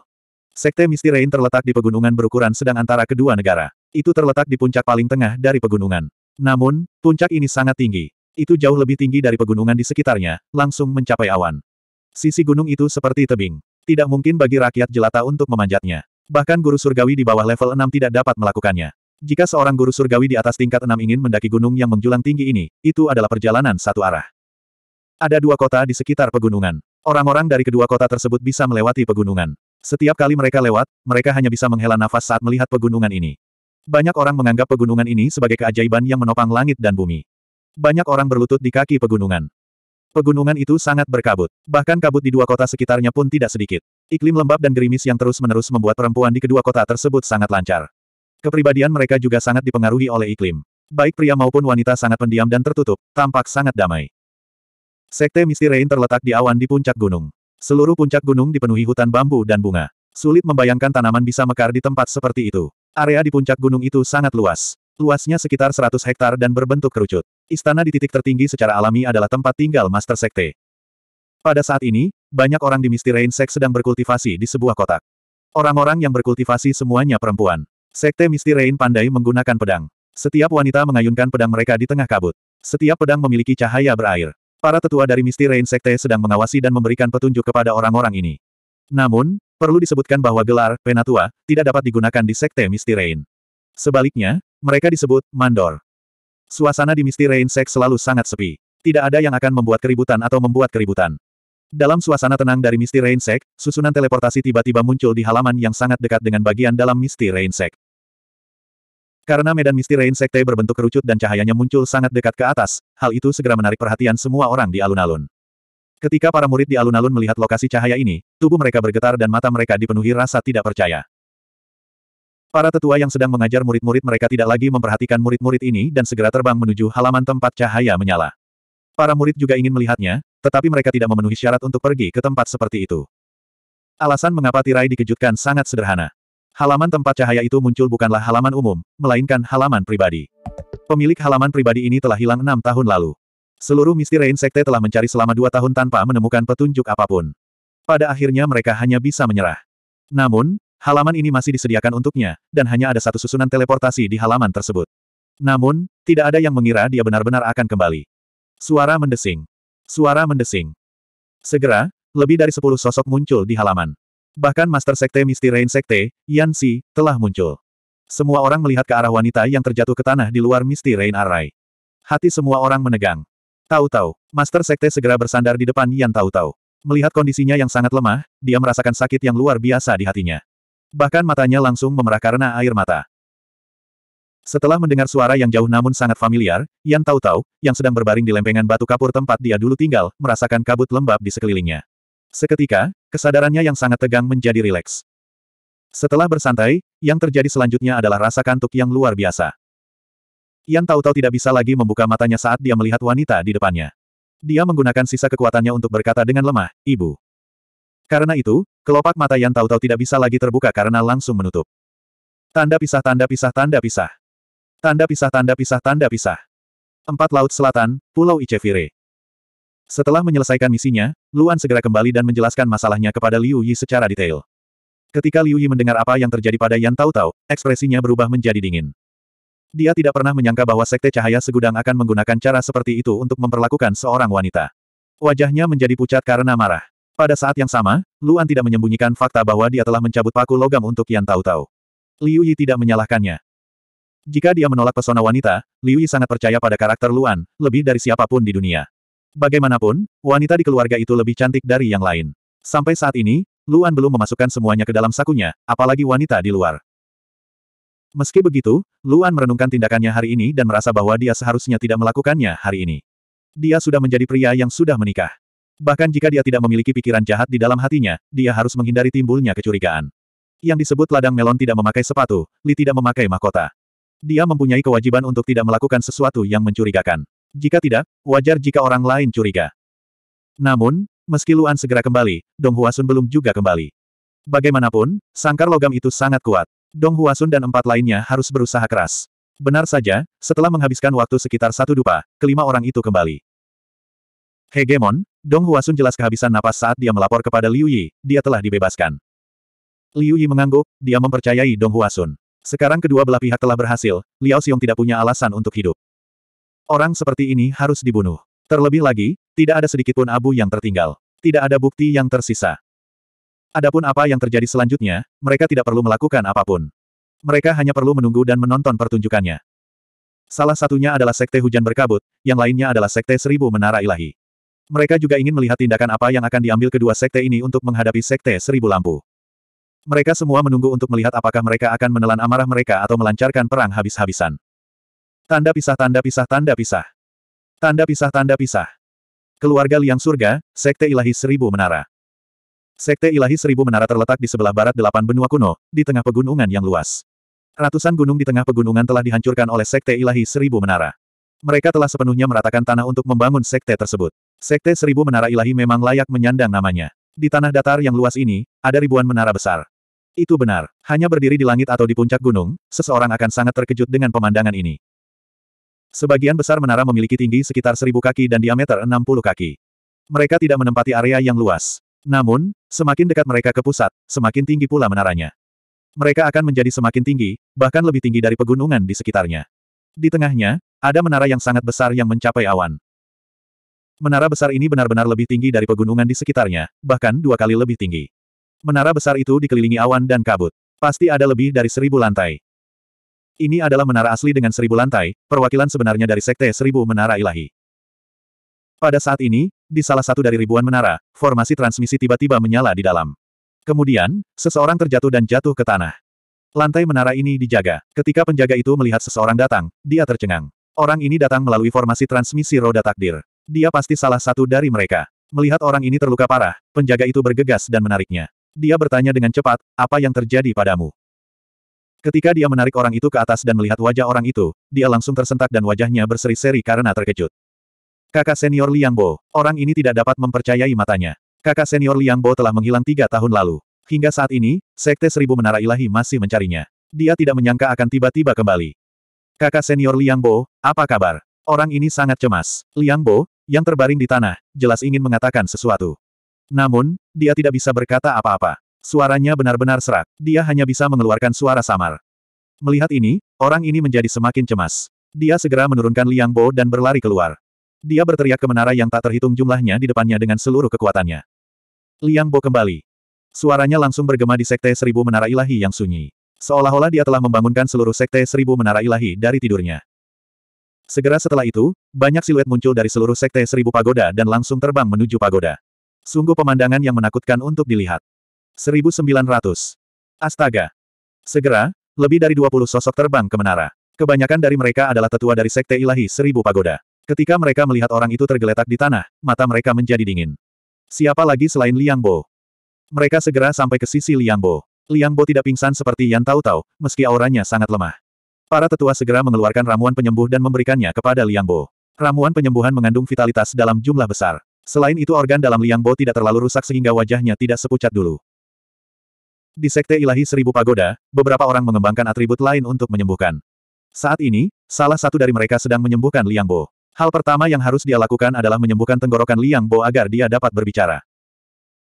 Sekte Misty Rain terletak di pegunungan berukuran sedang antara kedua negara. Itu terletak di puncak paling tengah dari pegunungan. Namun, puncak ini sangat tinggi. Itu jauh lebih tinggi dari pegunungan di sekitarnya, langsung mencapai awan. Sisi gunung itu seperti tebing. Tidak mungkin bagi rakyat jelata untuk memanjatnya. Bahkan guru surgawi di bawah level 6 tidak dapat melakukannya. Jika seorang guru surgawi di atas tingkat 6 ingin mendaki gunung yang menjulang tinggi ini, itu adalah perjalanan satu arah. Ada dua kota di sekitar pegunungan. Orang-orang dari kedua kota tersebut bisa melewati pegunungan. Setiap kali mereka lewat, mereka hanya bisa menghela nafas saat melihat pegunungan ini. Banyak orang menganggap pegunungan ini sebagai keajaiban yang menopang langit dan bumi. Banyak orang berlutut di kaki pegunungan. Pegunungan itu sangat berkabut. Bahkan kabut di dua kota sekitarnya pun tidak sedikit. Iklim lembab dan gerimis yang terus-menerus membuat perempuan di kedua kota tersebut sangat lancar. Kepribadian mereka juga sangat dipengaruhi oleh iklim. Baik pria maupun wanita sangat pendiam dan tertutup, tampak sangat damai. Sekte Misti Rain terletak di awan di puncak gunung. Seluruh puncak gunung dipenuhi hutan bambu dan bunga. Sulit membayangkan tanaman bisa mekar di tempat seperti itu. Area di puncak gunung itu sangat luas. Luasnya sekitar 100 hektar dan berbentuk kerucut. Istana di titik tertinggi secara alami adalah tempat tinggal Master Sekte. Pada saat ini, banyak orang di Misty Rain Sek sedang berkultivasi di sebuah kotak. Orang-orang yang berkultivasi semuanya perempuan. Sekte Misty Rain pandai menggunakan pedang. Setiap wanita mengayunkan pedang mereka di tengah kabut. Setiap pedang memiliki cahaya berair. Para tetua dari Misty Rain Sekte sedang mengawasi dan memberikan petunjuk kepada orang-orang ini. Namun, perlu disebutkan bahwa gelar, Penatua, tidak dapat digunakan di Sekte Misty Rain. Sebaliknya, mereka disebut, Mandor. Suasana di Misty Rain Sek selalu sangat sepi. Tidak ada yang akan membuat keributan atau membuat keributan. Dalam suasana tenang dari Misty Rain Sek, susunan teleportasi tiba-tiba muncul di halaman yang sangat dekat dengan bagian dalam Misty Rain Sek. Karena medan misti Rain Sekte berbentuk kerucut dan cahayanya muncul sangat dekat ke atas, hal itu segera menarik perhatian semua orang di alun-alun. Ketika para murid di alun-alun melihat lokasi cahaya ini, tubuh mereka bergetar dan mata mereka dipenuhi rasa tidak percaya. Para tetua yang sedang mengajar murid-murid mereka tidak lagi memperhatikan murid-murid ini dan segera terbang menuju halaman tempat cahaya menyala. Para murid juga ingin melihatnya, tetapi mereka tidak memenuhi syarat untuk pergi ke tempat seperti itu. Alasan mengapa tirai dikejutkan sangat sederhana. Halaman tempat cahaya itu muncul bukanlah halaman umum, melainkan halaman pribadi. Pemilik halaman pribadi ini telah hilang enam tahun lalu. Seluruh misteri Rain Sekte telah mencari selama dua tahun tanpa menemukan petunjuk apapun. Pada akhirnya mereka hanya bisa menyerah. Namun, halaman ini masih disediakan untuknya, dan hanya ada satu susunan teleportasi di halaman tersebut. Namun, tidak ada yang mengira dia benar-benar akan kembali. Suara mendesing. Suara mendesing. Segera, lebih dari sepuluh sosok muncul di halaman. Bahkan Master Sekte Misti Rain Sekte, Yan Si, telah muncul. Semua orang melihat ke arah wanita yang terjatuh ke tanah di luar Misti Rain Arai. Hati semua orang menegang. Tahu-tahu, Master Sekte segera bersandar di depan Yan Tahu-Tahu. Melihat kondisinya yang sangat lemah, dia merasakan sakit yang luar biasa di hatinya. Bahkan matanya langsung memerah karena air mata. Setelah mendengar suara yang jauh namun sangat familiar, Yan Tahu-Tahu, yang sedang berbaring di lempengan batu kapur tempat dia dulu tinggal, merasakan kabut lembab di sekelilingnya. Seketika, kesadarannya yang sangat tegang menjadi rileks. Setelah bersantai, yang terjadi selanjutnya adalah rasa kantuk yang luar biasa. Yang tahu-tahu tidak bisa lagi membuka matanya saat dia melihat wanita di depannya. Dia menggunakan sisa kekuatannya untuk berkata dengan lemah, Ibu. Karena itu, kelopak mata Yan tahu-tahu tidak bisa lagi terbuka karena langsung menutup. Tanda pisah tanda pisah tanda pisah. Tanda pisah tanda pisah tanda pisah. Empat Laut Selatan, Pulau Icevire. Setelah menyelesaikan misinya, Luan segera kembali dan menjelaskan masalahnya kepada Liu Yi secara detail. Ketika Liu Yi mendengar apa yang terjadi pada Yan Tao Tao, ekspresinya berubah menjadi dingin. Dia tidak pernah menyangka bahwa Sekte Cahaya Segudang akan menggunakan cara seperti itu untuk memperlakukan seorang wanita. Wajahnya menjadi pucat karena marah. Pada saat yang sama, Luan tidak menyembunyikan fakta bahwa dia telah mencabut paku logam untuk Yan Tao Tao. Liu Yi tidak menyalahkannya. Jika dia menolak pesona wanita, Liu Yi sangat percaya pada karakter Luan, lebih dari siapapun di dunia. Bagaimanapun, wanita di keluarga itu lebih cantik dari yang lain. Sampai saat ini, Luan belum memasukkan semuanya ke dalam sakunya, apalagi wanita di luar. Meski begitu, Luan merenungkan tindakannya hari ini dan merasa bahwa dia seharusnya tidak melakukannya hari ini. Dia sudah menjadi pria yang sudah menikah. Bahkan jika dia tidak memiliki pikiran jahat di dalam hatinya, dia harus menghindari timbulnya kecurigaan. Yang disebut ladang melon tidak memakai sepatu, Li tidak memakai mahkota. Dia mempunyai kewajiban untuk tidak melakukan sesuatu yang mencurigakan. Jika tidak, wajar jika orang lain curiga. Namun, meski Luan segera kembali, Dong Huasun belum juga kembali. Bagaimanapun, sangkar logam itu sangat kuat. Dong Huasun dan empat lainnya harus berusaha keras. Benar saja, setelah menghabiskan waktu sekitar satu dupa, kelima orang itu kembali. Hegemon, Dong Huasun jelas kehabisan napas saat dia melapor kepada Liu Yi, dia telah dibebaskan. Liu Yi mengangguk, dia mempercayai Dong Huasun. Sekarang kedua belah pihak telah berhasil, Liao Xiong tidak punya alasan untuk hidup. Orang seperti ini harus dibunuh. Terlebih lagi, tidak ada sedikit pun abu yang tertinggal. Tidak ada bukti yang tersisa. Adapun apa yang terjadi selanjutnya, mereka tidak perlu melakukan apapun. Mereka hanya perlu menunggu dan menonton pertunjukannya. Salah satunya adalah Sekte Hujan Berkabut, yang lainnya adalah Sekte Seribu Menara Ilahi. Mereka juga ingin melihat tindakan apa yang akan diambil kedua sekte ini untuk menghadapi Sekte Seribu Lampu. Mereka semua menunggu untuk melihat apakah mereka akan menelan amarah mereka atau melancarkan perang habis-habisan. Tanda pisah tanda pisah tanda pisah. Tanda pisah tanda pisah. Keluarga Liang Surga, Sekte Ilahi Seribu Menara. Sekte Ilahi Seribu Menara terletak di sebelah barat delapan benua kuno, di tengah pegunungan yang luas. Ratusan gunung di tengah pegunungan telah dihancurkan oleh Sekte Ilahi Seribu Menara. Mereka telah sepenuhnya meratakan tanah untuk membangun sekte tersebut. Sekte Seribu Menara Ilahi memang layak menyandang namanya. Di tanah datar yang luas ini, ada ribuan menara besar. Itu benar, hanya berdiri di langit atau di puncak gunung, seseorang akan sangat terkejut dengan pemandangan ini. Sebagian besar menara memiliki tinggi sekitar seribu kaki dan diameter enam puluh kaki. Mereka tidak menempati area yang luas. Namun, semakin dekat mereka ke pusat, semakin tinggi pula menaranya. Mereka akan menjadi semakin tinggi, bahkan lebih tinggi dari pegunungan di sekitarnya. Di tengahnya, ada menara yang sangat besar yang mencapai awan. Menara besar ini benar-benar lebih tinggi dari pegunungan di sekitarnya, bahkan dua kali lebih tinggi. Menara besar itu dikelilingi awan dan kabut. Pasti ada lebih dari seribu lantai. Ini adalah menara asli dengan seribu lantai, perwakilan sebenarnya dari Sekte Seribu Menara Ilahi. Pada saat ini, di salah satu dari ribuan menara, formasi transmisi tiba-tiba menyala di dalam. Kemudian, seseorang terjatuh dan jatuh ke tanah. Lantai menara ini dijaga. Ketika penjaga itu melihat seseorang datang, dia tercengang. Orang ini datang melalui formasi transmisi roda takdir. Dia pasti salah satu dari mereka. Melihat orang ini terluka parah, penjaga itu bergegas dan menariknya. Dia bertanya dengan cepat, apa yang terjadi padamu? Ketika dia menarik orang itu ke atas dan melihat wajah orang itu, dia langsung tersentak dan wajahnya berseri-seri karena terkejut. Kakak senior Liang Bo, orang ini tidak dapat mempercayai matanya. Kakak senior Liang Bo telah menghilang tiga tahun lalu. Hingga saat ini, Sekte Seribu Menara Ilahi masih mencarinya. Dia tidak menyangka akan tiba-tiba kembali. Kakak senior Liang Bo, apa kabar? Orang ini sangat cemas. Liang Bo, yang terbaring di tanah, jelas ingin mengatakan sesuatu. Namun, dia tidak bisa berkata apa-apa. Suaranya benar-benar serak, dia hanya bisa mengeluarkan suara samar. Melihat ini, orang ini menjadi semakin cemas. Dia segera menurunkan Liang Bo dan berlari keluar. Dia berteriak ke menara yang tak terhitung jumlahnya di depannya dengan seluruh kekuatannya. Liang Bo kembali. Suaranya langsung bergema di Sekte Seribu Menara Ilahi yang sunyi. Seolah-olah dia telah membangunkan seluruh Sekte Seribu Menara Ilahi dari tidurnya. Segera setelah itu, banyak siluet muncul dari seluruh Sekte Seribu Pagoda dan langsung terbang menuju pagoda. Sungguh pemandangan yang menakutkan untuk dilihat. 1900. Astaga. Segera, lebih dari 20 sosok terbang ke menara. Kebanyakan dari mereka adalah tetua dari Sekte Ilahi Seribu Pagoda. Ketika mereka melihat orang itu tergeletak di tanah, mata mereka menjadi dingin. Siapa lagi selain Liang Bo? Mereka segera sampai ke sisi Liang Bo. Liang Bo tidak pingsan seperti yang tahu-tahu, meski auranya sangat lemah. Para tetua segera mengeluarkan ramuan penyembuh dan memberikannya kepada Liang Bo. Ramuan penyembuhan mengandung vitalitas dalam jumlah besar. Selain itu organ dalam Liang Bo tidak terlalu rusak sehingga wajahnya tidak sepucat dulu. Di Sekte Ilahi Seribu Pagoda, beberapa orang mengembangkan atribut lain untuk menyembuhkan. Saat ini, salah satu dari mereka sedang menyembuhkan Liang Bo. Hal pertama yang harus dia lakukan adalah menyembuhkan tenggorokan Liang Bo agar dia dapat berbicara.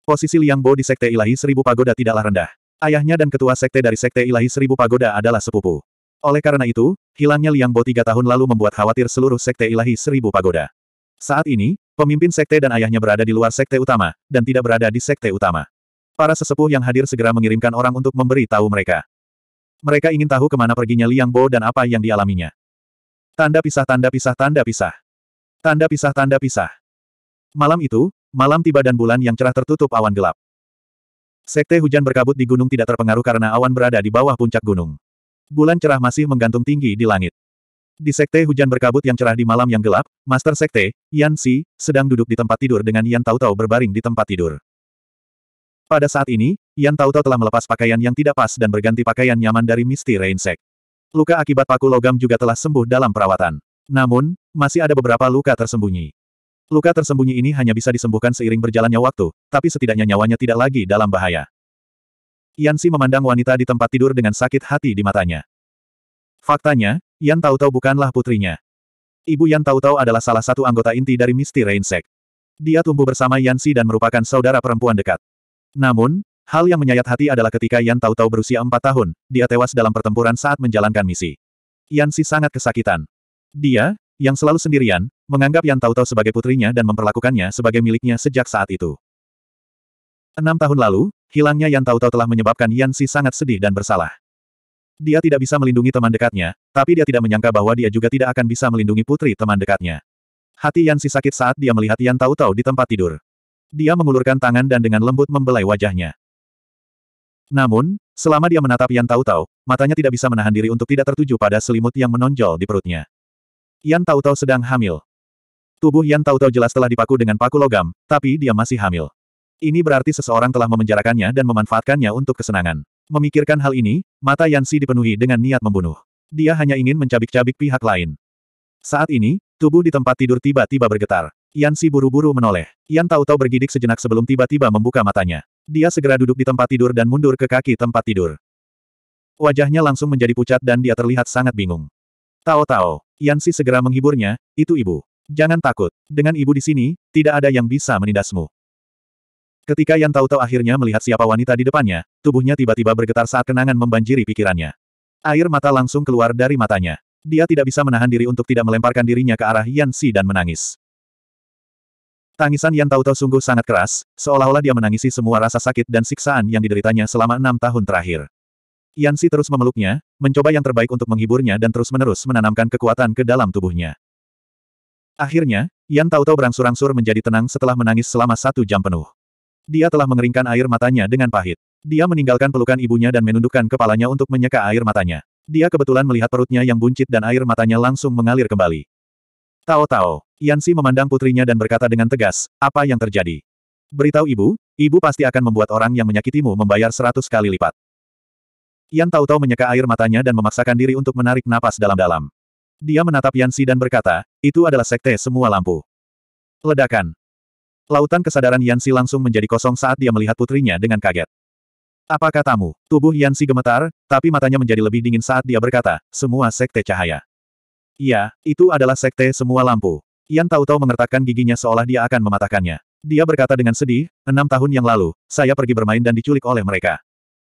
Posisi Liang Bo di Sekte Ilahi Seribu Pagoda tidaklah rendah. Ayahnya dan ketua sekte dari Sekte Ilahi Seribu Pagoda adalah sepupu. Oleh karena itu, hilangnya Liang Bo tiga tahun lalu membuat khawatir seluruh Sekte Ilahi Seribu Pagoda. Saat ini, pemimpin sekte dan ayahnya berada di luar sekte utama, dan tidak berada di sekte utama. Para sesepuh yang hadir segera mengirimkan orang untuk memberi tahu mereka. Mereka ingin tahu kemana perginya Liang Bo dan apa yang dialaminya. Tanda pisah tanda pisah tanda pisah. Tanda pisah tanda pisah. Malam itu, malam tiba dan bulan yang cerah tertutup awan gelap. Sekte hujan berkabut di gunung tidak terpengaruh karena awan berada di bawah puncak gunung. Bulan cerah masih menggantung tinggi di langit. Di sekte hujan berkabut yang cerah di malam yang gelap, Master Sekte, Yan Si, sedang duduk di tempat tidur dengan Yan Tau berbaring di tempat tidur. Pada saat ini, Yan Tautau telah melepas pakaian yang tidak pas dan berganti pakaian nyaman dari Misty Rainsek. Luka akibat paku logam juga telah sembuh dalam perawatan. Namun, masih ada beberapa luka tersembunyi. Luka tersembunyi ini hanya bisa disembuhkan seiring berjalannya waktu, tapi setidaknya nyawanya tidak lagi dalam bahaya. Yan Si memandang wanita di tempat tidur dengan sakit hati di matanya. Faktanya, Yan Tautau bukanlah putrinya. Ibu Yan Tautau adalah salah satu anggota inti dari Misty Rainsek. Dia tumbuh bersama Yan Si dan merupakan saudara perempuan dekat. Namun, hal yang menyayat hati adalah ketika Yan tahu-tahu berusia empat tahun, dia tewas dalam pertempuran saat menjalankan misi. Yan Si sangat kesakitan. Dia, yang selalu sendirian, menganggap Yan Tautau sebagai putrinya dan memperlakukannya sebagai miliknya sejak saat itu. Enam tahun lalu, hilangnya Yan Tautau telah menyebabkan Yan Si sangat sedih dan bersalah. Dia tidak bisa melindungi teman dekatnya, tapi dia tidak menyangka bahwa dia juga tidak akan bisa melindungi putri teman dekatnya. Hati Yan Si sakit saat dia melihat Yan Tautau di tempat tidur. Dia mengulurkan tangan dan dengan lembut membelai wajahnya. Namun, selama dia menatap Yan Tau, matanya tidak bisa menahan diri untuk tidak tertuju pada selimut yang menonjol di perutnya. Yan Tau sedang hamil. Tubuh Yan Tau jelas telah dipaku dengan paku logam, tapi dia masih hamil. Ini berarti seseorang telah memenjarakannya dan memanfaatkannya untuk kesenangan. Memikirkan hal ini, mata Yan Si dipenuhi dengan niat membunuh. Dia hanya ingin mencabik-cabik pihak lain. Saat ini, tubuh di tempat tidur tiba-tiba bergetar. Yan Si buru-buru menoleh. Yan tahu-tahu bergidik sejenak sebelum tiba-tiba membuka matanya. Dia segera duduk di tempat tidur dan mundur ke kaki tempat tidur. Wajahnya langsung menjadi pucat dan dia terlihat sangat bingung. Tao-tao, Yan Si segera menghiburnya, itu ibu. Jangan takut, dengan ibu di sini, tidak ada yang bisa menindasmu. Ketika Yan Tao akhirnya melihat siapa wanita di depannya, tubuhnya tiba-tiba bergetar saat kenangan membanjiri pikirannya. Air mata langsung keluar dari matanya. Dia tidak bisa menahan diri untuk tidak melemparkan dirinya ke arah Yan Si dan menangis. Tangisan Yan Tautau sungguh sangat keras, seolah-olah dia menangisi semua rasa sakit dan siksaan yang dideritanya selama enam tahun terakhir. Yan Si terus memeluknya, mencoba yang terbaik untuk menghiburnya dan terus-menerus menanamkan kekuatan ke dalam tubuhnya. Akhirnya, Yan Tautau berangsur-angsur menjadi tenang setelah menangis selama satu jam penuh. Dia telah mengeringkan air matanya dengan pahit. Dia meninggalkan pelukan ibunya dan menundukkan kepalanya untuk menyeka air matanya. Dia kebetulan melihat perutnya yang buncit dan air matanya langsung mengalir kembali. Tao Tao. Yansi memandang putrinya dan berkata dengan tegas, apa yang terjadi? Beritahu ibu, ibu pasti akan membuat orang yang menyakitimu membayar seratus kali lipat. Yan tahu-tahu menyeka air matanya dan memaksakan diri untuk menarik napas dalam-dalam. Dia menatap Yansi dan berkata, itu adalah sekte semua lampu. Ledakan. Lautan kesadaran Yansi langsung menjadi kosong saat dia melihat putrinya dengan kaget. Apa katamu? Tubuh Yansi gemetar, tapi matanya menjadi lebih dingin saat dia berkata, semua sekte cahaya. Iya, itu adalah sekte semua lampu. Yan tahu-tahu mengertakkan giginya seolah dia akan mematahkannya. Dia berkata dengan sedih, enam tahun yang lalu, saya pergi bermain dan diculik oleh mereka.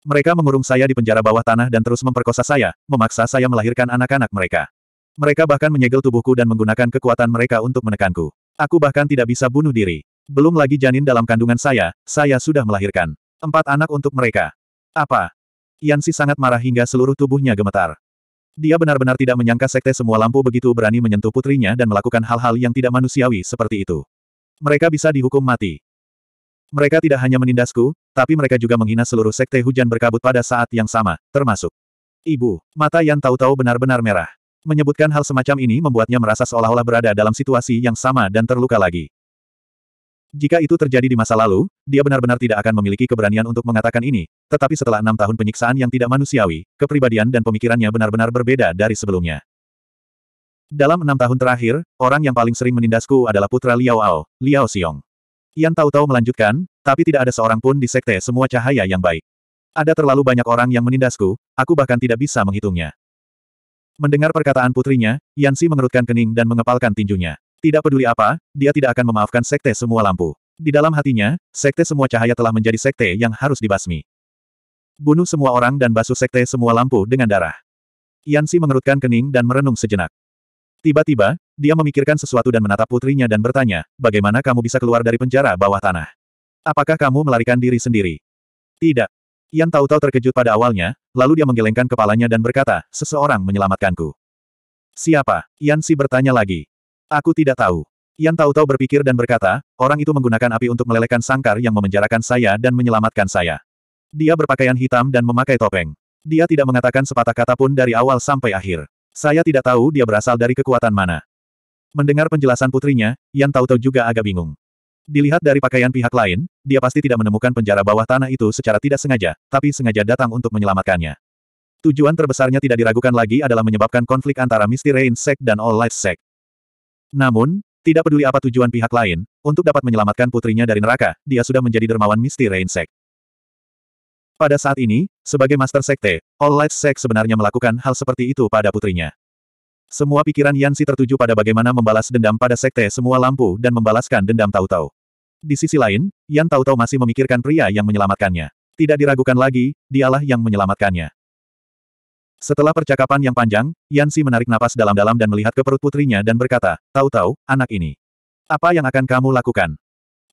Mereka mengurung saya di penjara bawah tanah dan terus memperkosa saya, memaksa saya melahirkan anak-anak mereka. Mereka bahkan menyegel tubuhku dan menggunakan kekuatan mereka untuk menekanku. Aku bahkan tidak bisa bunuh diri. Belum lagi janin dalam kandungan saya, saya sudah melahirkan. Empat anak untuk mereka. Apa? Yansi sangat marah hingga seluruh tubuhnya gemetar. Dia benar-benar tidak menyangka sekte semua lampu begitu berani menyentuh putrinya dan melakukan hal-hal yang tidak manusiawi seperti itu. Mereka bisa dihukum mati. Mereka tidak hanya menindasku, tapi mereka juga menghina seluruh sekte hujan berkabut pada saat yang sama, termasuk ibu, mata yang tahu-tahu benar-benar merah. Menyebutkan hal semacam ini membuatnya merasa seolah-olah berada dalam situasi yang sama dan terluka lagi. Jika itu terjadi di masa lalu, dia benar-benar tidak akan memiliki keberanian untuk mengatakan ini, tetapi setelah enam tahun penyiksaan yang tidak manusiawi, kepribadian dan pemikirannya benar-benar berbeda dari sebelumnya. Dalam enam tahun terakhir, orang yang paling sering menindasku adalah putra Liao Ao, Liao Xiong. Yan tahu-tahu melanjutkan, tapi tidak ada seorang pun di sekte semua cahaya yang baik. Ada terlalu banyak orang yang menindasku, aku bahkan tidak bisa menghitungnya. Mendengar perkataan putrinya, Yan Si mengerutkan kening dan mengepalkan tinjunya. Tidak peduli apa, dia tidak akan memaafkan sekte semua lampu. Di dalam hatinya, sekte semua cahaya telah menjadi sekte yang harus dibasmi. Bunuh semua orang dan basuh sekte semua lampu dengan darah. Yansi mengerutkan kening dan merenung sejenak. Tiba-tiba, dia memikirkan sesuatu dan menatap putrinya dan bertanya, bagaimana kamu bisa keluar dari penjara bawah tanah? Apakah kamu melarikan diri sendiri? Tidak. Yan tahu-tahu terkejut pada awalnya, lalu dia menggelengkan kepalanya dan berkata, seseorang menyelamatkanku. Siapa? Yan Si bertanya lagi. Aku tidak tahu. Yan tahu-tahu berpikir dan berkata, orang itu menggunakan api untuk melelehkan sangkar yang memenjarakan saya dan menyelamatkan saya. Dia berpakaian hitam dan memakai topeng. Dia tidak mengatakan sepatah kata pun dari awal sampai akhir. Saya tidak tahu dia berasal dari kekuatan mana. Mendengar penjelasan putrinya, Yan tahu-tahu juga agak bingung. Dilihat dari pakaian pihak lain, dia pasti tidak menemukan penjara bawah tanah itu secara tidak sengaja, tapi sengaja datang untuk menyelamatkannya. Tujuan terbesarnya tidak diragukan lagi adalah menyebabkan konflik antara Misty Rain Sect dan All Light Sect. Namun, tidak peduli apa tujuan pihak lain, untuk dapat menyelamatkan putrinya dari neraka, dia sudah menjadi dermawan misti Rain Sek. Pada saat ini, sebagai Master Sekte, All Light Sek, sebenarnya melakukan hal seperti itu pada putrinya. Semua pikiran Yansi tertuju pada bagaimana membalas dendam pada Sekte semua lampu dan membalaskan dendam Tau. Di sisi lain, Yan Tau masih memikirkan pria yang menyelamatkannya. Tidak diragukan lagi, dialah yang menyelamatkannya. Setelah percakapan yang panjang, Yansi menarik napas dalam-dalam dan melihat ke perut putrinya dan berkata, tahu-tahu, anak ini. Apa yang akan kamu lakukan?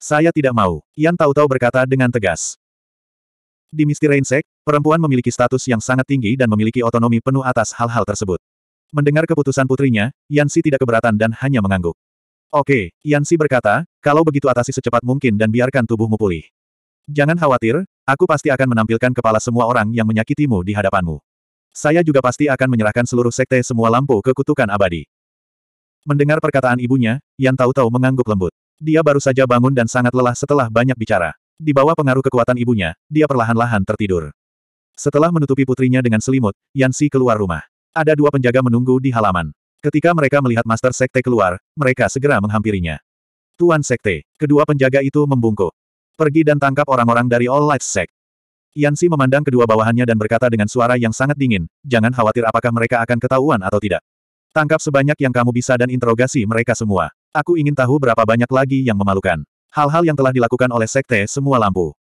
Saya tidak mau, Yan tahu-tahu berkata dengan tegas. Di Misty Rainsek, perempuan memiliki status yang sangat tinggi dan memiliki otonomi penuh atas hal-hal tersebut. Mendengar keputusan putrinya, Yansi tidak keberatan dan hanya mengangguk. Oke, Yansi berkata, kalau begitu atasi secepat mungkin dan biarkan tubuhmu pulih. Jangan khawatir, aku pasti akan menampilkan kepala semua orang yang menyakitimu di hadapanmu. Saya juga pasti akan menyerahkan seluruh sekte semua lampu ke kutukan abadi. Mendengar perkataan ibunya, Yan tahu-tahu mengangguk lembut. Dia baru saja bangun dan sangat lelah setelah banyak bicara. Di bawah pengaruh kekuatan ibunya, dia perlahan-lahan tertidur. Setelah menutupi putrinya dengan selimut, Yan Si keluar rumah. Ada dua penjaga menunggu di halaman. Ketika mereka melihat Master Sekte keluar, mereka segera menghampirinya. Tuan Sekte, kedua penjaga itu membungkuk. Pergi dan tangkap orang-orang dari All Lights Sect. Yansi memandang kedua bawahannya dan berkata dengan suara yang sangat dingin, jangan khawatir apakah mereka akan ketahuan atau tidak. Tangkap sebanyak yang kamu bisa dan interogasi mereka semua. Aku ingin tahu berapa banyak lagi yang memalukan. Hal-hal yang telah dilakukan oleh Sekte Semua Lampu.